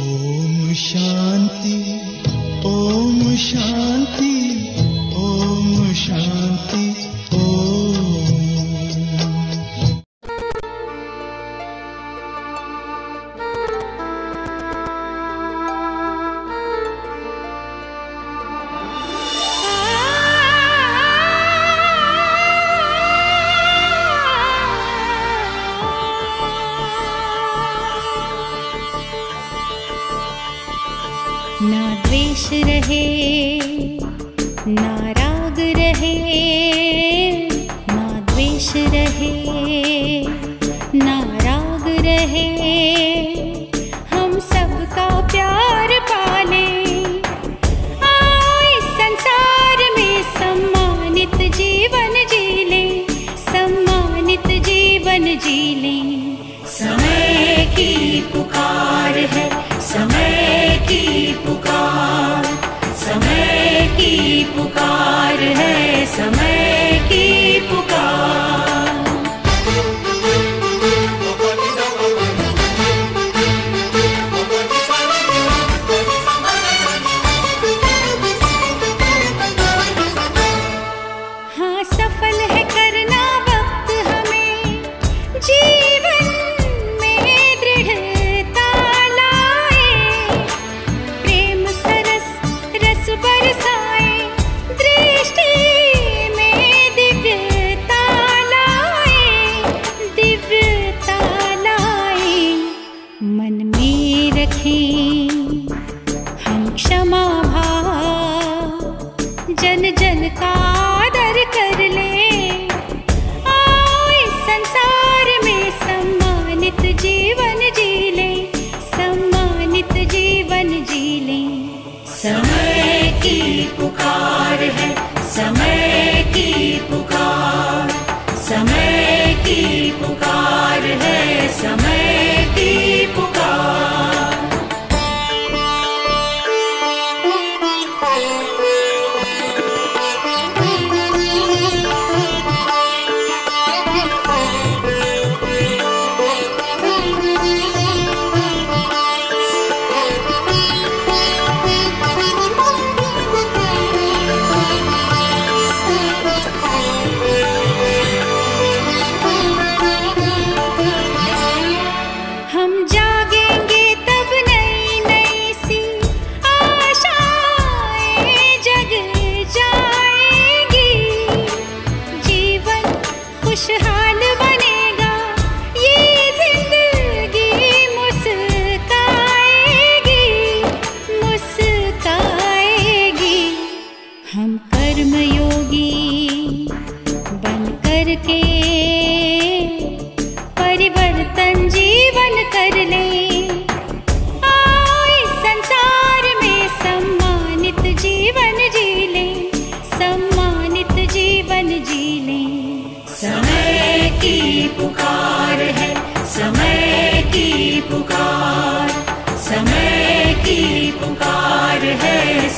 ओम शान्ति, ओम शान्ति, ओम शान्ति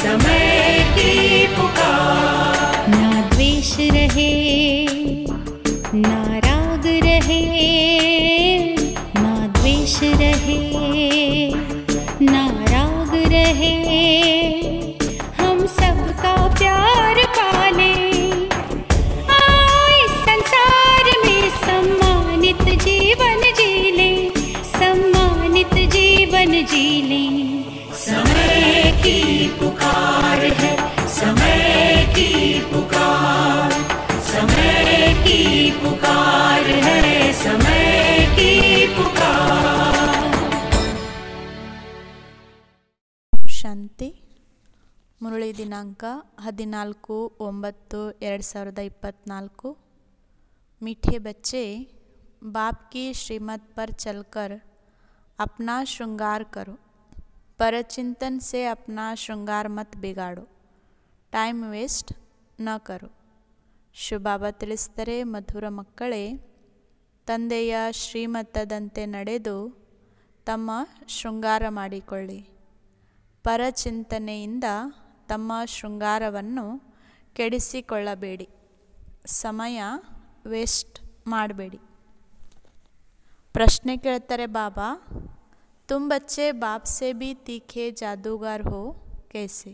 समय की पुकार ದಿನಾಂಕ ಹದಿನಾಲ್ಕು ಒಂಬತ್ತು ಎರಡು ಸಾವಿರದ ಇಪ್ಪತ್ತ್ನಾಲ್ಕು ಮಿಠೆ ಬಚ್ಚೆ ಬಾಪ್ಕಿ ಕಿ ಶ್ರೀಮತ್ ಪರ್ ಅಪ್ನಾ ಶೃಂಗಾರ ಶೃಂಗಾರ ಕರು परचिंतन से ಶೃಂಗಾರ ಮತ್ ಬಿಗಾಡು ಟೈಮ್ ವೇಸ್ಟ್ ನ ಕರು करो ಶುಭಾವ ಮಧುರ ಮಕ್ಕಳೇ ತಂದೆಯ ಶ್ರೀಮತದಂತೆ ನಡೆದು ತಮ್ಮ ಶೃಂಗಾರ ಮಾಡಿಕೊಳ್ಳಿ ಪರಚಿಂತನೆಯಿಂದ ತಮ್ಮ ಶೃಂಗಾರವನ್ನು ಕೆಡಿಸಿಕೊಳ್ಳಬೇಡಿ ಸಮಯ ವೇಸ್ಟ್ ಮಾಡಬೇಡಿ ಪ್ರಶ್ನೆ ಕೇಳ್ತಾರೆ ಬಾಬಾ ತುಂಬಚ್ಚೆ ಬಚ್ಚೆ ಬಾಪ್ಸೆ ಬಿ ತೀಖೆ ಜಾದೂಗಾರ್ ಹೋ ಕೇಸೆ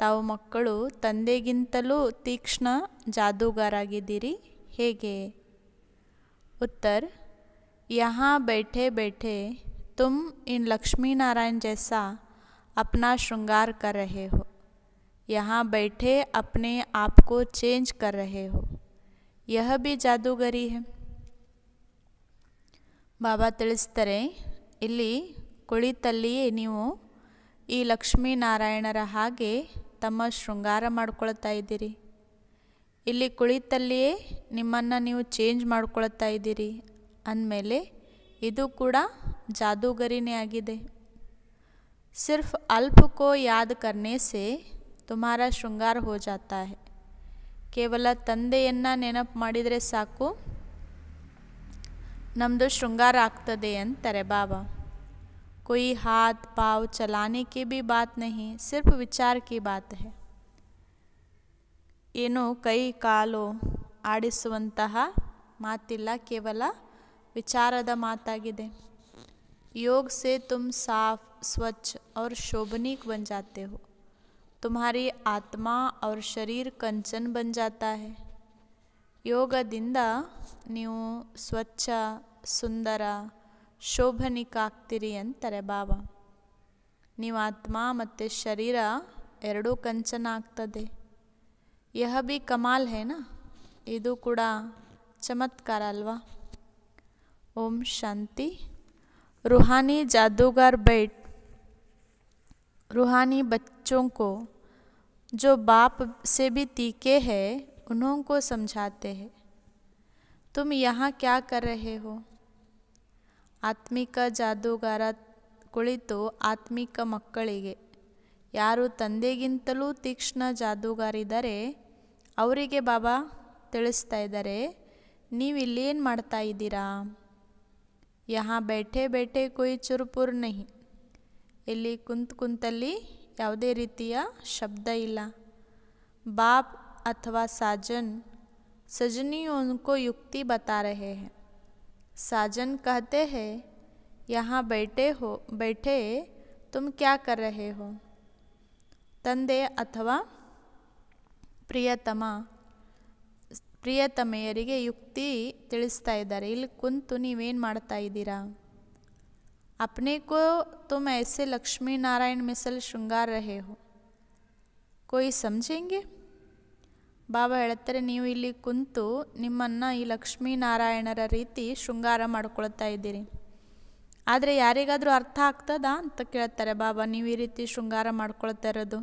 ತಾವು ಮಕ್ಕಳು ತಂದೆಗಿಂತಲೂ ತೀಕ್ಷ್ಣ ಜಾದೂಗಾರಾಗಿದ್ದೀರಿ ಹೇಗೆ ಉತ್ತರ ಯಹಾ ಬೇಠೆ ಬೇಠೆ ತುಮ್ ಇನ್ ಲಕ್ಷ್ಮೀನಾರಾಯಣ್ ಜೈಸಾ अपना श्रृंगार कर रहे हो यहाँ बैठे अपने आप को चेंज कर रहे हो यह भी ಜಾದೂಗರಿ है ಬಾಬಾ ತಿಳಿಸ್ತಾರೆ ಇಲ್ಲಿ ಕುಳಿತಲ್ಲಿಯೇ ನೀವು ಈ ಲಕ್ಷ್ಮೀನಾರಾಯಣರ ಹಾಗೆ ತಮ್ಮ ಶೃಂಗಾರ ಮಾಡ್ಕೊಳ್ತಾ ಇದ್ದೀರಿ ಇಲ್ಲಿ ಕುಳಿತಲ್ಲಿಯೇ ನಿಮ್ಮನ್ನು ನೀವು ಚೇಂಜ್ ಮಾಡ್ಕೊಳ್ತಾ ಇದ್ದೀರಿ ಅಂದಮೇಲೆ ಇದು ಕೂಡ ಜಾದೂಗರಿನೇ ಆಗಿದೆ सिर्फ अल्प को याद करने से तुम्हाರ ಶೃಂಗಾರ ಹೋ ಜಾತಾ ಹೈ ಕೇವಲ ತಂದೆಯನ್ನು ನೆನಪು ಮಾಡಿದರೆ ಸಾಕು ನಮ್ಮದು ಶೃಂಗಾರ ಆಗ್ತದೆ ಅಂತಾರೆ ಬಾಬಾ कोई हाथ पाव चलाने की भी बात नहीं सिर्फ विचार की बात है ಏನು ಕೈ ಕಾಲು ಆಡಿಸುವಂತಹ ಮಾತಿಲ್ಲ ಕೇವಲ ವಿಚಾರದ ಮಾತಾಗಿದೆ योग से तुम साफ स्वच्छ और शोभनीक बन जाते हो तुम्हारी आत्मा और शरीर कंचन बन जाता है योग दिंदा नीव स्वच्छ सुंदर शोभनिकाक्तिरी अंतर बाबा नीव आत्मा मत शरीर एरू कंचन आगदे यह भी कमाल है ना इू कूड़ा चमत्कार अल्वा ओम शांति रूहानी जादूगर बैठ रूहानी बच्चों को जो बाप से भी तीखे हैं उन्हों को समझाते हैं तुम यहाँ क्या कर रहे हो आत्मिक जादूगारा कुड़ितु तो आत्मिक मक्गे यारु तंदेगिंतलू तीक्ष्ण जादूगारे बाबा तल्ता नहीं यहाँ बैठे बैठे कोई चुरपुर नहीं इली कुंत कुंतली ಯಾವುದೇ रीतिया शब्द इला बाप अथवा साजन सजनी उनको युक्ति बता रहे हैं साजन कहते हैं यहाँ बैठे हो बैठे तुम क्या कर रहे हो तंदे अथवा प्रियतमा ಪ್ರಿಯತಮೆಯರಿಗೆ ಯುಕ್ತಿ ತಿಳಿಸ್ತಾ ಇದ್ದಾರೆ ಇಲ್ಲಿ ಕುಂತು ನೀವೇನು ಮಾಡ್ತಾ ಇದ್ದೀರಾ ಅಪ್ನೇಕೋ ತುಮ್ तुम ऐसे लक्ष्मी नारायण ಶೃಂಗಾರ रहे ಹೋ ಕೊಯ್ समझेंगे ಬಾಬಾ ಹೇಳ್ತಾರೆ ನೀವು ಇಲ್ಲಿ ಕುಂತು ನಿಮ್ಮನ್ನು ಈ ಲಕ್ಷ್ಮೀನಾರಾಯಣರ ರೀತಿ ಶೃಂಗಾರ ಮಾಡ್ಕೊಳ್ತಾ ಇದ್ದೀರಿ ಆದರೆ ಯಾರಿಗಾದರೂ ಅರ್ಥ ಆಗ್ತದಾ ಅಂತ ಕೇಳ್ತಾರೆ ಬಾಬಾ ನೀವು ಈ ರೀತಿ ಶೃಂಗಾರ ಮಾಡ್ಕೊಳ್ತಾ ಇರೋದು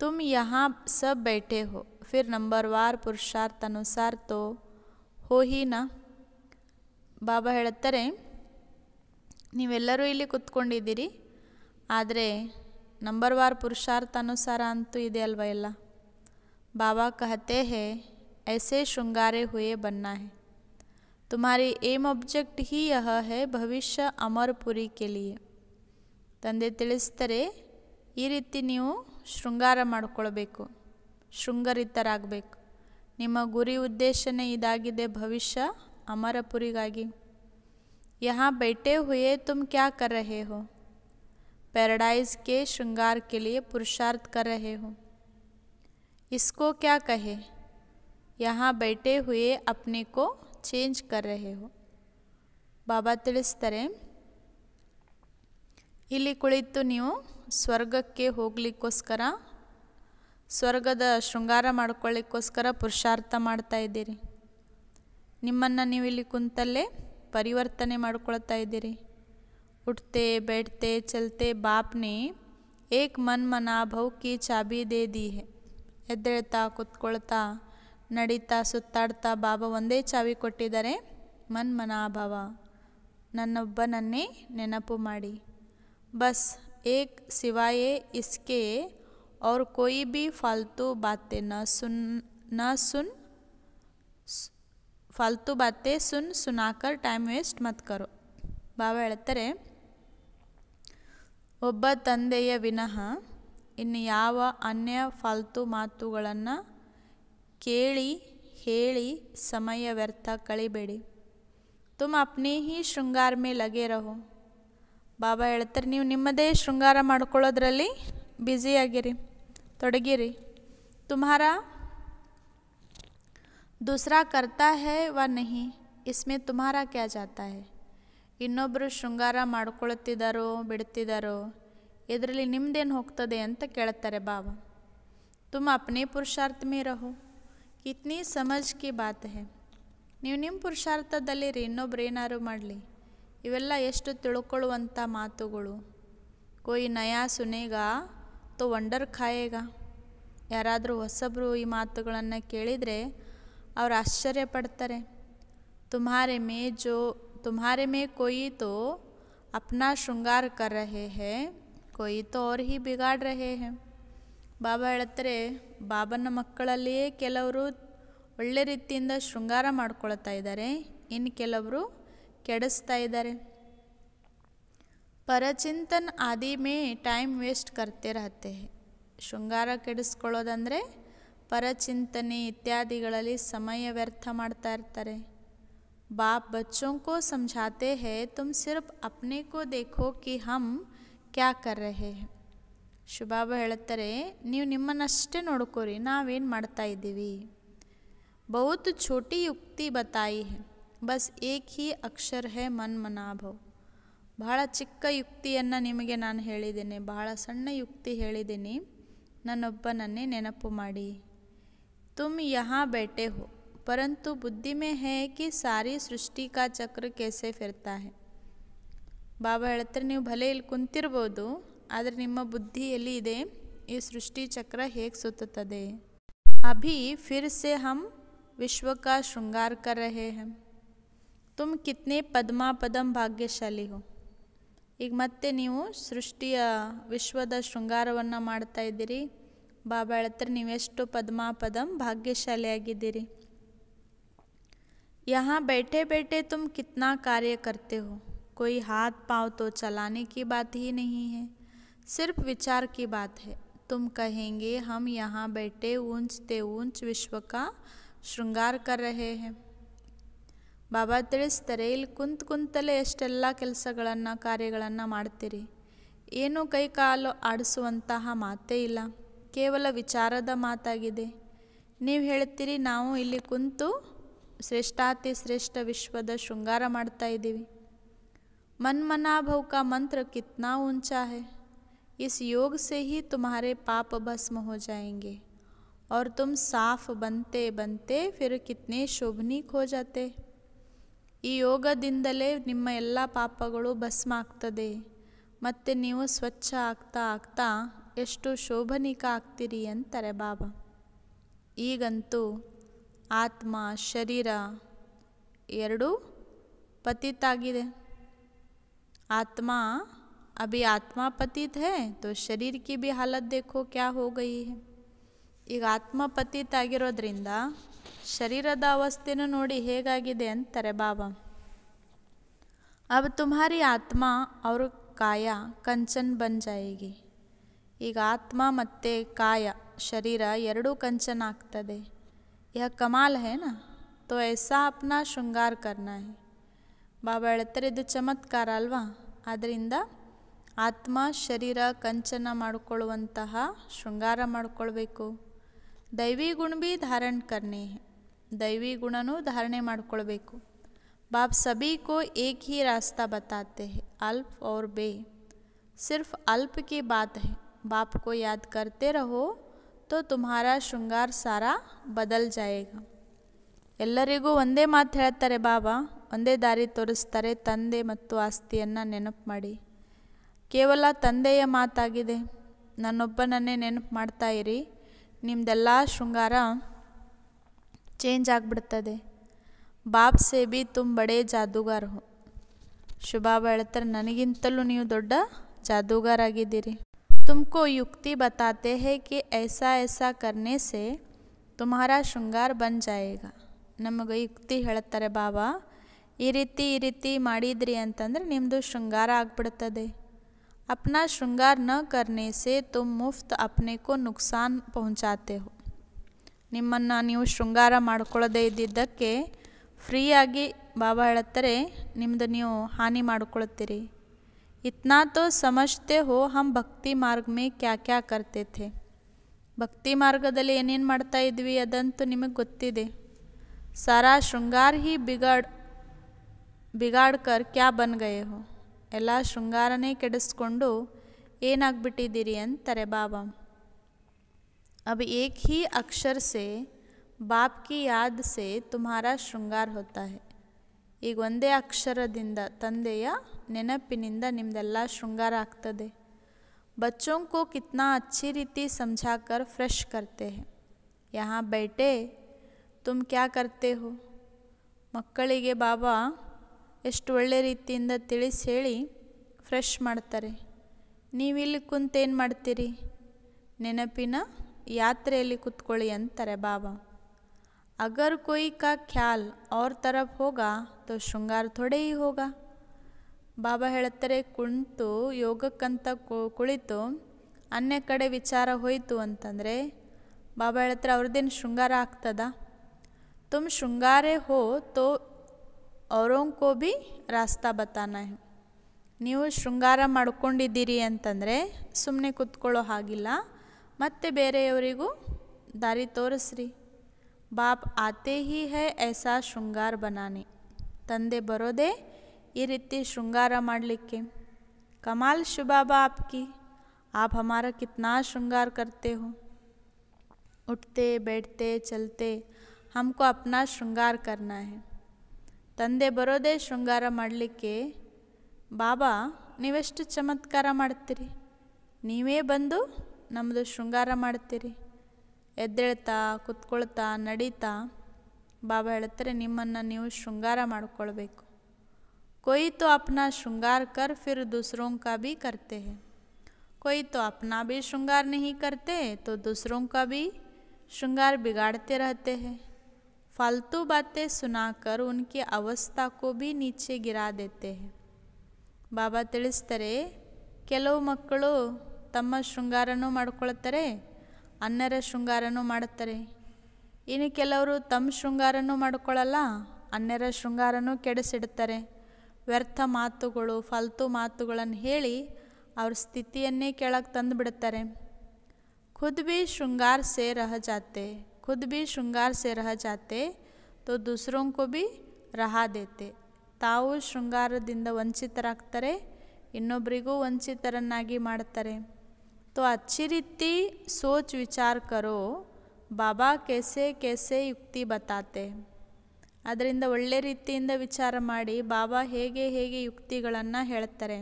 तुम यहाँ सब बैठे हो फिर नंबर वार पुरुषार्थ अनुसार तो हो ही ना बाबा हेतरे नहींवेलू नंबर वार पुरुषार्थ अनुसार अंत बाबा कहते हैं ऐसे श्रृंगारे हुए बनना है तुम्हारी एम ऑब्जेक्ट ही यह है भविष्य अमरपुरी के लिए तंदे तेस्तरे रीति नहीं श्रृंगारू शृंगरितर निम गुरी उद्देश भविष्य अमरपुरी यहाँ बैठे हुए तुम क्या कर रहे हो पैराडाइज के श्रृंगार के लिए पुरुषार्थ कर रहे हो इसको क्या कहे यहाँ बैठे हुए अपने को चेंज कर रहे हो बाबा तल्तर इली कुू ಸ್ವರ್ಗಕ್ಕೆ ಹೋಗ್ಲಿಕ್ಕೋಸ್ಕರ ಸ್ವರ್ಗದ ಶೃಂಗಾರ ಮಾಡ್ಕೊಳ್ಳಿಕ್ಕೋಸ್ಕರ ಪುರುಷಾರ್ಥ ಮಾಡ್ತಾ ಇದ್ದೀರಿ ನಿಮ್ಮನ್ನು ನೀವು ಇಲ್ಲಿ ಕುಂತಲ್ಲೇ ಪರಿವರ್ತನೆ ಮಾಡ್ಕೊಳ್ತಾ ಇದ್ದೀರಿ ಉಟ್ತೆ ಬೇಡ್ತೆ ಚಲ್ತೆ ಬಾಪ್ನಿ ಏಕ್ ಮನ್ मन ಭೌಕಿ ಚಾಬಿ ದೇ ದಿ ಹೆ ಎದ್ದೇಳ್ತಾ ಕುತ್ಕೊಳ್ತಾ ನಡೀತಾ ಸುತ್ತಾಡ್ತಾ ಬಾಬಾ ಒಂದೇ ಚಾವಿ ಕೊಟ್ಟಿದ್ದಾರೆ ಮನ್ ಮನಾಭವ ನನ್ನೊಬ್ಬನನ್ನೇ ನೆನಪು ಮಾಡಿ ಬಸ್ एक सिवाय इसके और कोई भी फालतू बातें न सुन न सुन फालतू बातें सुन सुनाकर टाइम वेस्ट मत करो बाबा हेतर ओब तंद इन अन्य फालतू मातु केली समय व्यर्थ कलीबे तुम अपने ही श्रृंगार में लगे रहो बाबा ಹೇಳ್ತಾರೆ ನೀವು ನಿಮ್ಮದೇ श्रृंगार ಮಾಡ್ಕೊಳ್ಳೋದ್ರಲ್ಲಿ ಬಿಜಿ ಆಗಿರಿ ತೊಡಗಿರಿ تمہارا دوسرا کرتا ہے ವᱟ ਨਹੀਂ इसमें तुम्हारा क्या जाता है ಇನ್ನೊಬ್ರು श्रृंगार ಮಾಡ್ಕೊಳ್ಳುತ್ತಿದಾರೋ ಬಿಡ್ತಿದಾರೋ ಇದರಲ್ಲಿ ನಿಮ್ಮದೇن ಹೋಗ್ತದೆ ಅಂತ ಕೇಳ್ತಾರೆ ಬಾಬಾ तुम अपने पुरुषार्थ में रहो कितनी समझ की बात है ನೀವು ನಿಮ್ಮ पुरुषार्थದಲ್ಲಿ ರೆನ್ನೊಬ್ರ ಏನಾರು ಮಾಡ್ಲಿ ಇವೆಲ್ಲ ಎಷ್ಟು ತಿಳ್ಕೊಳ್ಳುವಂಥ ಮಾತುಗಳು ಕೊಯ್ ನಯಾ ಸುನೇಗ ತೋ ವಂಡರ್ ಖಾಯೇಗ ಯಾರಾದರೂ ಹೊಸಬ್ರು ಈ ಮಾತುಗಳನ್ನು ಕೇಳಿದರೆ ಅವರು ಆಶ್ಚರ್ಯ ಪಡ್ತಾರೆ ತುಮಾರೆ ಮೇ ಜೋ ತುಮಾರೆ ಮೇ ಕೊಯಿ ಅಪ್ನಾ ಶೃಂಗಾರ ಕರ್ ರಹೆ ಹೇ ಕೊಯಿ ತೋ ಅವ್ರ ಹಿ ಬಿಗಾಡ್ ರಹೆ ಹೇ ಬಾಬಾ ಹೇಳ್ತಾರೆ ಬಾಬನ ಮಕ್ಕಳಲ್ಲಿಯೇ ಕೆಲವರು ಒಳ್ಳೆ ರೀತಿಯಿಂದ ಶೃಂಗಾರ ಮಾಡ್ಕೊಳ್ತಾ ಇದ್ದಾರೆ ಇನ್ನು ಕೆಲವರು ಕಡಿಸ್ತಾ ಇದ್ದಾರೆ ಪರಚಿಂತನ ಆದಿ ಮೇ ಟೈಮ್ ವೇಸ್ಟ್ کرتے رہتے ಶಂಗಾರ ಕಡಿಸ್ಕೊಳ್ಳೋದಂದ್ರೆ ಪರಚಿಂತನೆ ಇತ್ಯಾದಿಗಳಲ್ಲಿ ಸಮಯ ವ್ಯರ್ಥ ಮಾಡ್ತಾ ಇರ್ತಾರೆ ಬಾ ಬಚ್ಚೋಂ ಕೋ ಸಮಜಾತೆ ಹೇ ತುಮ್ ಸಿರ್ಫ್ ಅಪ್ನೆ ಕೋ ದೇಖೋ ಕಿ ಹಮ್ ಕ್ಯಾ ಕರ್ ರಹೆ ಶುಬಾಬ ಹೆಳ್ತರೆ ನೀವು ನಿಮ್ಮನಷ್ಟೇ ನೋಡ್ಕೊರಿ ನಾವು ಏನು ಮಾಡ್ತಾ ಇದ್ದೀವಿ ಬಹುತ್ ಚಿوٹی ಯುಕ್ತಿ बताई है ಬಸ್ ಏಕ್ ಹೀ ಅಕ್ಷರ ಹೇ ಮನ್ ಮನಾಭವ್ ಬಹಳ ಚಿಕ್ಕ ಯುಕ್ತಿಯನ್ನು ನಿಮಗೆ ನಾನು ಹೇಳಿದ್ದೀನಿ ಬಹಳ ಸಣ್ಣ ಯುಕ್ತಿ ಹೇಳಿದ್ದೀನಿ ನನ್ನೊಬ್ಬನನ್ನೇ ನೆನಪು ಮಾಡಿ ತುಮ್ ಯಹಾ ಬೇಟೆ ಹೋ ಪರಂತು ಬುದ್ಧಿ ಮೇ ಹೇ ಕಿ ಸಾರಿ ಸೃಷ್ಟಿ ಕಾ ಚಕ್ರ ಕೆಸೆ ಫಿರ್ತಾ ಹೇ ಬಾಬಾ ಹೇಳ್ತಾರೆ ನೀವು ಭಲೆ ಇಲ್ಲಿ ಕುಂತಿರ್ಬೋದು ಆದರೆ ನಿಮ್ಮ ಬುದ್ಧಿ ಎಲ್ಲಿ ಇದೆ ಈ ಸೃಷ್ಟಿ ಚಕ್ರ ಹೇಗೆ ಸುತ್ತುತ್ತದೆ ಅಭಿ ಫಿರ್ ಸೆ ಹಮ್ ವಿಶ್ವ ಶೃಂಗಾರ ಕರ ರಹೇ ಹಮ್ तुम कितने पद्मा पदम भाग्यशाली हो ಈಗ ಮತ್ತೆ ನೀವು ಸೃಷ್ಟಿಯ ವಿಶ್ವದ बाबा ಮಾಡ್ತಾ नहीं ಬಾಬಾ पदम भाग्यशाली ಪದ್ಮಾ ಪದಂ यहाँ बैठे बैठे तुम कितना कार्य करते हो कोई हाथ पाँव तो चलाने की बात ही नहीं है सिर्फ विचार की बात है तुम कहेंगे हम यहाँ बैठे ऊंचते ऊंच विश्व का श्रृंगार कर रहे हैं ಬಾಬಾ ತಿಳಿಸ್ತಾರೆ ಇಲ್ಲಿ ಕುಂತ ಕುಂತಲೇ ಎಷ್ಟೆಲ್ಲ ಕೆಲಸಗಳನ್ನು ಕಾರ್ಯಗಳನ್ನು ಮಾಡ್ತೀರಿ ಏನೂ ಕೈ ಕಾಲು ಆಡಿಸುವಂತಹ ಮಾತೇ ಇಲ್ಲ ಕೇವಲ ವಿಚಾರದ ಮಾತಾಗಿದೆ ನೀವು ಹೇಳ್ತೀರಿ ನಾವು ಇಲ್ಲಿ ಕುಂತು ಶ್ರೇಷ್ಠಾತಿ ಶ್ರೇಷ್ಠ ವಿಶ್ವದ ಶೃಂಗಾರ ಮಾಡ್ತಾ ಇದ್ದೀವಿ ಮನ್ಮನಾಭೌಕ ಕಾ ಮಂತ್ರ ಕಿತ್ನಾ ಉಂಚಾ ಹೇ ಇಸ್ ಯೋಗ से ही तुम्हारे पाप भस्म हो जाएंगे और तुम साफ बनते बनते फिर कितने हो ಈ ಯೋಗದಿಂದಲೇ ನಿಮ್ಮ ಎಲ್ಲ ಪಾಪಗಳು ಭಸ್ಮ ಆಗ್ತದೆ ಮತ್ತು ನೀವು ಸ್ವಚ್ಛ ಆಗ್ತಾ ಆಗ್ತಾ ಎಷ್ಟು ಶೋಭನಿಕ ಆಗ್ತೀರಿ ಅಂತಾರೆ ಬಾಬಾ ಈಗಂತೂ ಆತ್ಮ ಶರೀರ ಎರಡೂ ಪತಿತಾಗಿದೆ ಆತ್ಮ ಅಭಿ ಆತ್ಮ ಪತಿತ್ ಹೇ तो ಶರೀರ ಕಿ ಭಿ ಹಾಲತ್ देखो ಕ್ಯಾ हो ಈಗ ಆತ್ಮ ಪತಿತ ಆಗಿರೋದ್ರಿಂದ ಶರೀರದ ಅವಸ್ಥೆನೂ ನೋಡಿ ಹೇಗಾಗಿದೆ ಅಂತಾರೆ ಬಾಬಾ ಅವ ತುಮಾರಿ ಆತ್ಮ ಅವರು ಕಾಯ ಕಂಚನ್ ಬಂಜಾಯಿಗೆ ಈಗ ಆತ್ಮ ಮತ್ತು ಕಾಯ ಶರೀರ ಎರಡೂ ಕಂಚನ ಆಗ್ತದೆ ಯಹ ಕಮಾಲ್ ಹೇನ ತೋ ಎಸಾ ಅಪ್ನ ಶೃಂಗಾರ ಕರ್ನ ಹೇ ಬಾಬಾ ಹೇಳ್ತಾರೆ ಇದು ಚಮತ್ಕಾರ ಅಲ್ವಾ ಆದ್ದರಿಂದ ಆತ್ಮ ಶರೀರ ಕಂಚನ ಮಾಡಿಕೊಳ್ಳುವಂತಹ ಶೃಂಗಾರ ಮಾಡಿಕೊಳ್ಬೇಕು ದೈವಿ ಗುಣ ಧಾರಣ್ ಧಾರಣ ಕರ್ನಿ दैवी ಗುಣನೂ ಧಾರಣೆ ಮಾಡಿಕೊಳ್ಬೇಕು ಬಾಬ್ ಸಭೀಕೋ ಕೋ एक ರಾಸ್ತಾ ಬತಾತೆ बताते ಅಲ್ಪ ಔರ್ ಬೇ ಸಿರ್ಫ್ ಅಲ್ಪ ಕಿ ಬಾತ್ ಹೇ ಬಾಪ್ ಕೋ ಯಾದ ಕರ್ತೆ ರಹೋ ಶೃಂಗಾರ ಸಾರಾ ಬದಲ್ ಜಾಯೇಗ ಎಲ್ಲರಿಗೂ ಒಂದೇ ಮಾತು ಹೇಳ್ತಾರೆ ಬಾಬಾ ಒಂದೇ ದಾರಿ ತೋರಿಸ್ತಾರೆ ತಂದೆ ಮತ್ತು ಆಸ್ತಿಯನ್ನು ನೆನಪು ಮಾಡಿ ಕೇವಲ ತಂದೆಯ ಮಾತಾಗಿದೆ ನನ್ನೊಬ್ಬನನ್ನೇ ನೆನಪು ಮಾಡ್ತಾಯಿರಿ ನಿಮ್ದೆಲ್ಲ ಶೃಂಗಾರ ચેન્જ આખ્બડતતે બાપ સે બી તુમ બડે જાધુગર હો શુબાબ હેલતરે નનગીંતલ્લો નિયો ડોડ્ડા જાધુગર આગીદિરી તુમકો યુક્તિ બતાતે હે કે એસા એસા કરને સે તુમહારા શૃંગાર બન જાયેગા નમગય યુક્તિ હેલતરે બાબા ઈ રીતી ઈ રીતી માડીદરી અંતંદ્રે નિમદુ શૃંગાર આખ્બડતતે અપના શૃંગાર ન કરને સે તુમ મુફત અપનેકો નુકસાન પહોંચાતે હો ನಿಮ್ಮನ್ನು ನೀವು ಶೃಂಗಾರ ಮಾಡ್ಕೊಳ್ಳೋದೇ ಇದ್ದಿದ್ದಕ್ಕೆ ಫ್ರೀಯಾಗಿ ಬಾಬಾ ಹೇಳುತ್ತಾರೆ ನಿಮ್ಮದು ನೀವು ಹಾನಿ ಮಾಡಿಕೊಳ್ಳುತ್ತೀರಿ ಇತ್ನಾ ತೋ ಸಮಜ್ತೆ ಹೋ हम ಭಕ್ತಿ ಮಾರ್ಗ ಮೇ ಕ್ಯಾ ಕ್ಯಾ ಕರ್ತೈತೆ ಭಕ್ತಿ ಮಾರ್ಗದಲ್ಲಿ ಏನೇನು ಮಾಡ್ತಾ ಇದ್ವಿ ಅದಂತೂ ನಿಮಗೆ ಗೊತ್ತಿದೆ ಸಾರಾ ಶೃಂಗಾರ ಹಿ ಬಿಗಾಡ್ ಬಿಗಾಡ್ಕರ್ ಕ್ಯಾ ಬನ್ ಗಯೇ ಹೋ ಎಲ್ಲ ಶೃಂಗಾರನೇ ಕೆಡಿಸ್ಕೊಂಡು ಏನಾಗ್ಬಿಟ್ಟಿದ್ದೀರಿ ಅಂತಾರೆ ಬಾಬಾ अब एक ही अक्षर से बाप की याद से तुम्हारा श्रृंगार होता है एक वंदे अक्षर तंदेया नेनपिनिंदमदेल श्रृंगार आते बच्चों को कितना अच्छी रीति समझाकर फ्रेश करते हैं यहाँ बैठे तुम क्या करते हो मकलिए बाबा एस्टे रीत फ्रेश नहीं कुेनमती नेनपिना ಯಾತ್ರೆಯಲ್ಲಿ ಕುತ್ಕೊಳ್ಳಿ ಅಂತಾರೆ ಬಾಬಾ ಅಗರ್ ಕೊಯ್ ಕಾ ಖ್ಯಾಲ್ ಅವ್ರ ತರಫ್ ಹೋಗ ತೋ ಶೃಂಗಾರ ಥೊಡೆ ಈ ಹೋಗ ಬಾಬಾ ಹೇಳ್ತಾರೆ ಕುಂತು ಯೋಗಕ್ಕಂತ ಕುಳಿತು ಅನ್ಯ ಕಡೆ ವಿಚಾರ ಹೋಯಿತು ಅಂತಂದರೆ ಬಾಬಾ ಹೇಳ್ತಾರೆ ಅವ್ರದ್ದೇನು ಶೃಂಗಾರ ಆಗ್ತದ ತುಮ್ ಶೃಂಗಾರೇ ಹೋ ತೋ ಅವರೋಂಕೋ ಭೀ ರಾಸ್ತಾ ಬತಾನ ನೀವು ಶೃಂಗಾರ ಮಾಡ್ಕೊಂಡಿದ್ದೀರಿ ಅಂತಂದರೆ ಸುಮ್ಮನೆ ಕೂತ್ಕೊಳ್ಳೋ ಹಾಗಿಲ್ಲ ಮತ್ತೆ ಬೇರೆಯವರಿಗೂ ದಾರಿ ತೋರಿಸ್ರಿ ಬಾಪ್ आते ही है ऐसा श्रृंगार बनाने ತಂದೆ बरोದೇ ಈ ರೀತಿ श्रृंगार ಮಾಡ್ಲಿಕ್ಕೆ ಕಮಲ ಶುಭಾ ಬಾಪ್ಕಿ ಆಪ್ ہمارا कितना श्रृंगार करते हो उठते बैठते चलते हमको अपना श्रृंगार करना है ತಂದೆ बरोದೇ श्रृंगार ಮಾಡ್ಲಿಕ್ಕೆ ಬಾಬಾ ನೀವೆಷ್ಟು ಚಮತ್ಕಾರ ಮಾಡುತ್ತೀರಿ ನೀವೇ ಬಂದು नमदू शृंगारती एदेता कुकोता नड़ीता बाबा ಬಾಬಾ ಹೇಳ್ತಾರೆ शृंगारू कोई तो अपना श्रृंगार कर फिर दूसरों का भी करते हैं कोई तो अपना भी श्रृंगार नहीं करते तो दूसरों का भी श्रृंगार बिगाड़ते रहते हैं फालतू बातें सुनाकर उनकी अवस्था को भी नीचे गिरा देते हैं बाबा तिलस्तरे केलो मकड़ो ತಮ್ಮ ಶೃಂಗಾರನೂ ಮಾಡಿಕೊಳ್ಳುತ್ತಾರೆ ಅನ್ಯರ ಶೃಂಗಾರನೂ ಮಾಡುತ್ತಾರೆ ಇನ್ನು ಕೆಲವರು ತಮ್ಮ ಶೃಂಗಾರನೂ ಮಾಡಿಕೊಳ್ಳಲ್ಲ ಅನ್ಯರ ಶೃಂಗಾರನೂ ಕೆಡಿಸಿಡುತ್ತಾರೆ ವ್ಯರ್ಥ ಮಾತುಗಳು ಫಲ್ತು ಮಾತುಗಳನ್ನು ಹೇಳಿ ಅವ್ರ ಸ್ಥಿತಿಯನ್ನೇ ಕೆಳಗೆ ತಂದು ಖುದ್ ಬಿ ಶೃಂಗಾರ ಸೇ ರಹ ಜಾತೆ ಖುದ್ ಬಿ ಶೃಂಗಾರ ಸೇ ರಹ ಜಾತೆ ತೋ ದೂಸರೋಂಕು ಬಿ ರಹ ದೇತೆ ತಾವು ಶೃಂಗಾರದಿಂದ ವಂಚಿತರಾಗ್ತಾರೆ ಇನ್ನೊಬ್ಬರಿಗೂ ವಂಚಿತರನ್ನಾಗಿ ಮಾಡುತ್ತಾರೆ तो अच्छी रीति सोच विचार करो ಬಾಬಾ ಕೆಸೆ ಕೆಸೆ ಯುಕ್ತಿ ಬತಾತೆ ಅದರಿಂದ ಒಳ್ಳೆ ರೀತಿಯಿಂದ ವಿಚಾರ ಮಾಡಿ ಬಾಬಾ ಹೇಗೆ ಹೇಗೆ ಯುಕ್ತಿಗಳನ್ನು ಹೇಳ್ತಾರೆ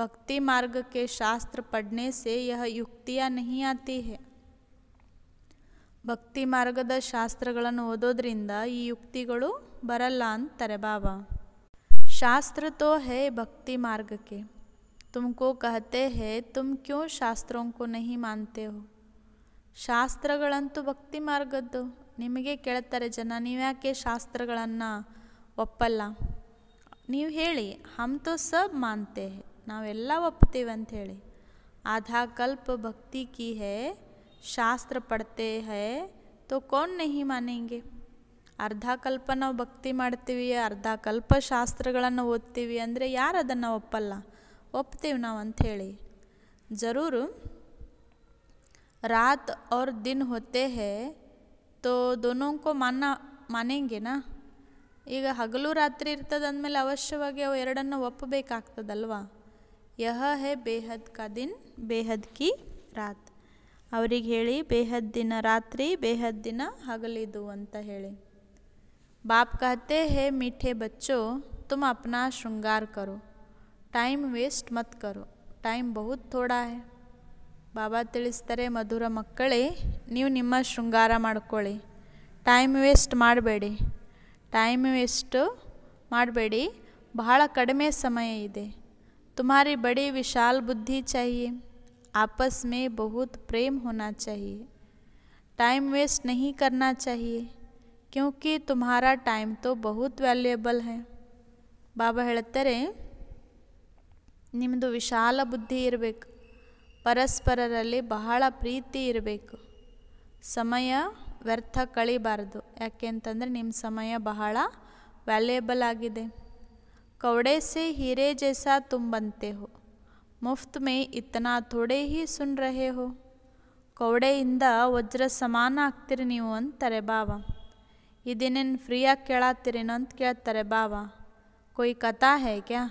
ಭಕ್ತಿ ಮಾರ್ಗಕ್ಕೆ ಶಾಸ್ತ್ರ ಪಡ್ನೆ ಸೇ ಯಹ ಯುಕ್ತಿಯ ನಹಿ ಆತಿ ಹೇ ಭಕ್ತಿ ಮಾರ್ಗದ ಶಾಸ್ತ್ರಗಳನ್ನು ಓದೋದ್ರಿಂದ ಈ ಯುಕ್ತಿಗಳು ಬರಲ್ಲ ಅಂತಾರೆ ಬಾಬಾ ಶಾಸ್ತ್ರ ತೋ ಹೇ ಭಕ್ತಿ ಮಾರ್ಗಕ್ಕೆ तुमको ಕಹತೆ ಹೇ तुम क्यों ಶಾಸ್ತ್ರೋಂ नहीं मानते हो ಶಾಸ್ತ್ರಗಳಂತೂ ಭಕ್ತಿ ಮಾರ್ಗದ್ದು ನಿಮಗೆ ಕೇಳ್ತಾರೆ ಜನ ನೀವು ಯಾಕೆ ಶಾಸ್ತ್ರಗಳನ್ನು ಒಪ್ಪಲ್ಲ ನೀವು ಹೇಳಿ ಹಮ್ತು ಸಬ್ ಮಾನ್ತೆ ನಾವೆಲ್ಲ ಒಪ್ತೀವಿ ಅಂತ ಹೇಳಿ ಆಧಾ ಕಲ್ಪ ಭಕ್ತಿ ಕಿ ಹೇ ಶಾಸ್ತ್ರ ಪಡ್ತೆ ಹೇ ತೋ ಕೌನ್ ನಹಿ ಮಾನೆಂಗೆ ಅರ್ಧ ಕಲ್ಪ ನಾವು ಭಕ್ತಿ ಮಾಡ್ತೀವಿ ಅರ್ಧ ಕಲ್ಪ ಶಾಸ್ತ್ರಗಳನ್ನು ಓದ್ತೀವಿ ಅಂದರೆ ಯಾರು ಅದನ್ನು ಒಪ್ಪಲ್ಲ ಒಪ್ತೀವಿ ನಾವು ಅಂಥೇಳಿ ಜರೂರು ರಾತ್ ಅವ್ರ ದಿನ ಹೊತ್ತೆ ಹೇ ತೋ दोनों को ಮಾನೆಂಗೆ ನಾ ಈಗ ಹಗಲು ರಾತ್ರಿ ಇರ್ತದಂದಮೇಲೆ ಅವಶ್ಯವಾಗಿ ಅವು ಎರಡನ್ನು ಒಪ್ಪಬೇಕಾಗ್ತದಲ್ವಾ ಯಹ ಹೇ ಬೇಹದ್ ಕಾ ದಿನ್ ಬೇಹದ್ ಕಿ ರಾತ್ ಅವ್ರಿಗೆ ಹೇಳಿ ಬೇಹದ್ ದಿನ ರಾತ್ರಿ ಬೇಹದ್ ದಿನ ಹಗಲಿದು ಅಂತ ಹೇಳಿ ಬಾಪ್ ಕಹತೆ ಹೇ ಮೀಠೆ ಬಚ್ಚೋ ತುಮ್ ಅಪ್ನಾ ಶೃಂಗಾರ ಕರೋ टाइम वेस्ट मत करो टाइम बहुत थोड़ा है बाबा तल्तर मधुर मकड़े नहीं श्रृंगार टाइम वेस्ट मेबे टाइम वेस्टुबे बहुत कड़मे समय इधे तुम्हारी बड़ी विशाल बुद्धि चाहिए आपस में बहुत प्रेम होना चाहिए टाइम वेस्ट नहीं करना चाहिए क्योंकि तुम्हारा टाइम तो बहुत वैल्युएबल है बाबा हेतर ನಿಮ್ಮದು ವಿಶಾಲ ಬುದ್ಧಿ ಇರಬೇಕು ಪರಸ್ಪರರಲ್ಲಿ ಬಹಳ ಪ್ರೀತಿ ಇರಬೇಕು ಸಮಯ ವ್ಯರ್ಥ ಕಳಿಬಾರ್ದು ಅಂತಂದರೆ ನಿಮ್ಮ ಸಮಯ ಬಹಳ ವ್ಯಾಲ್ಯೇಬಲ್ ಆಗಿದೆ ಕೌಡೆ ಹೀರೇ ಹೀರೆ ತುಂಬಂತೆ ಹೋ ಮುಫ್ತ್ ಮೇ ಇತನಾ ಥೋಡೆ ಹಿ ಸುನ್ ರಹೆ ಹೋ ಕೌಡೆಯಿಂದ ವಜ್ರ ಸಮಾನ ಆಗ್ತೀರಿ ನೀವು ಅಂತಾರೆ ಬಾವ ಇದೇನೇನು ಫ್ರೀಯಾಗಿ ಕೇಳತ್ತೀರೇನೋ ಅಂತ ಕೇಳ್ತಾರೆ ಬಾವ ಕೊಯ್ ಕಥಾ ಹೇ ಕ್ಯಾ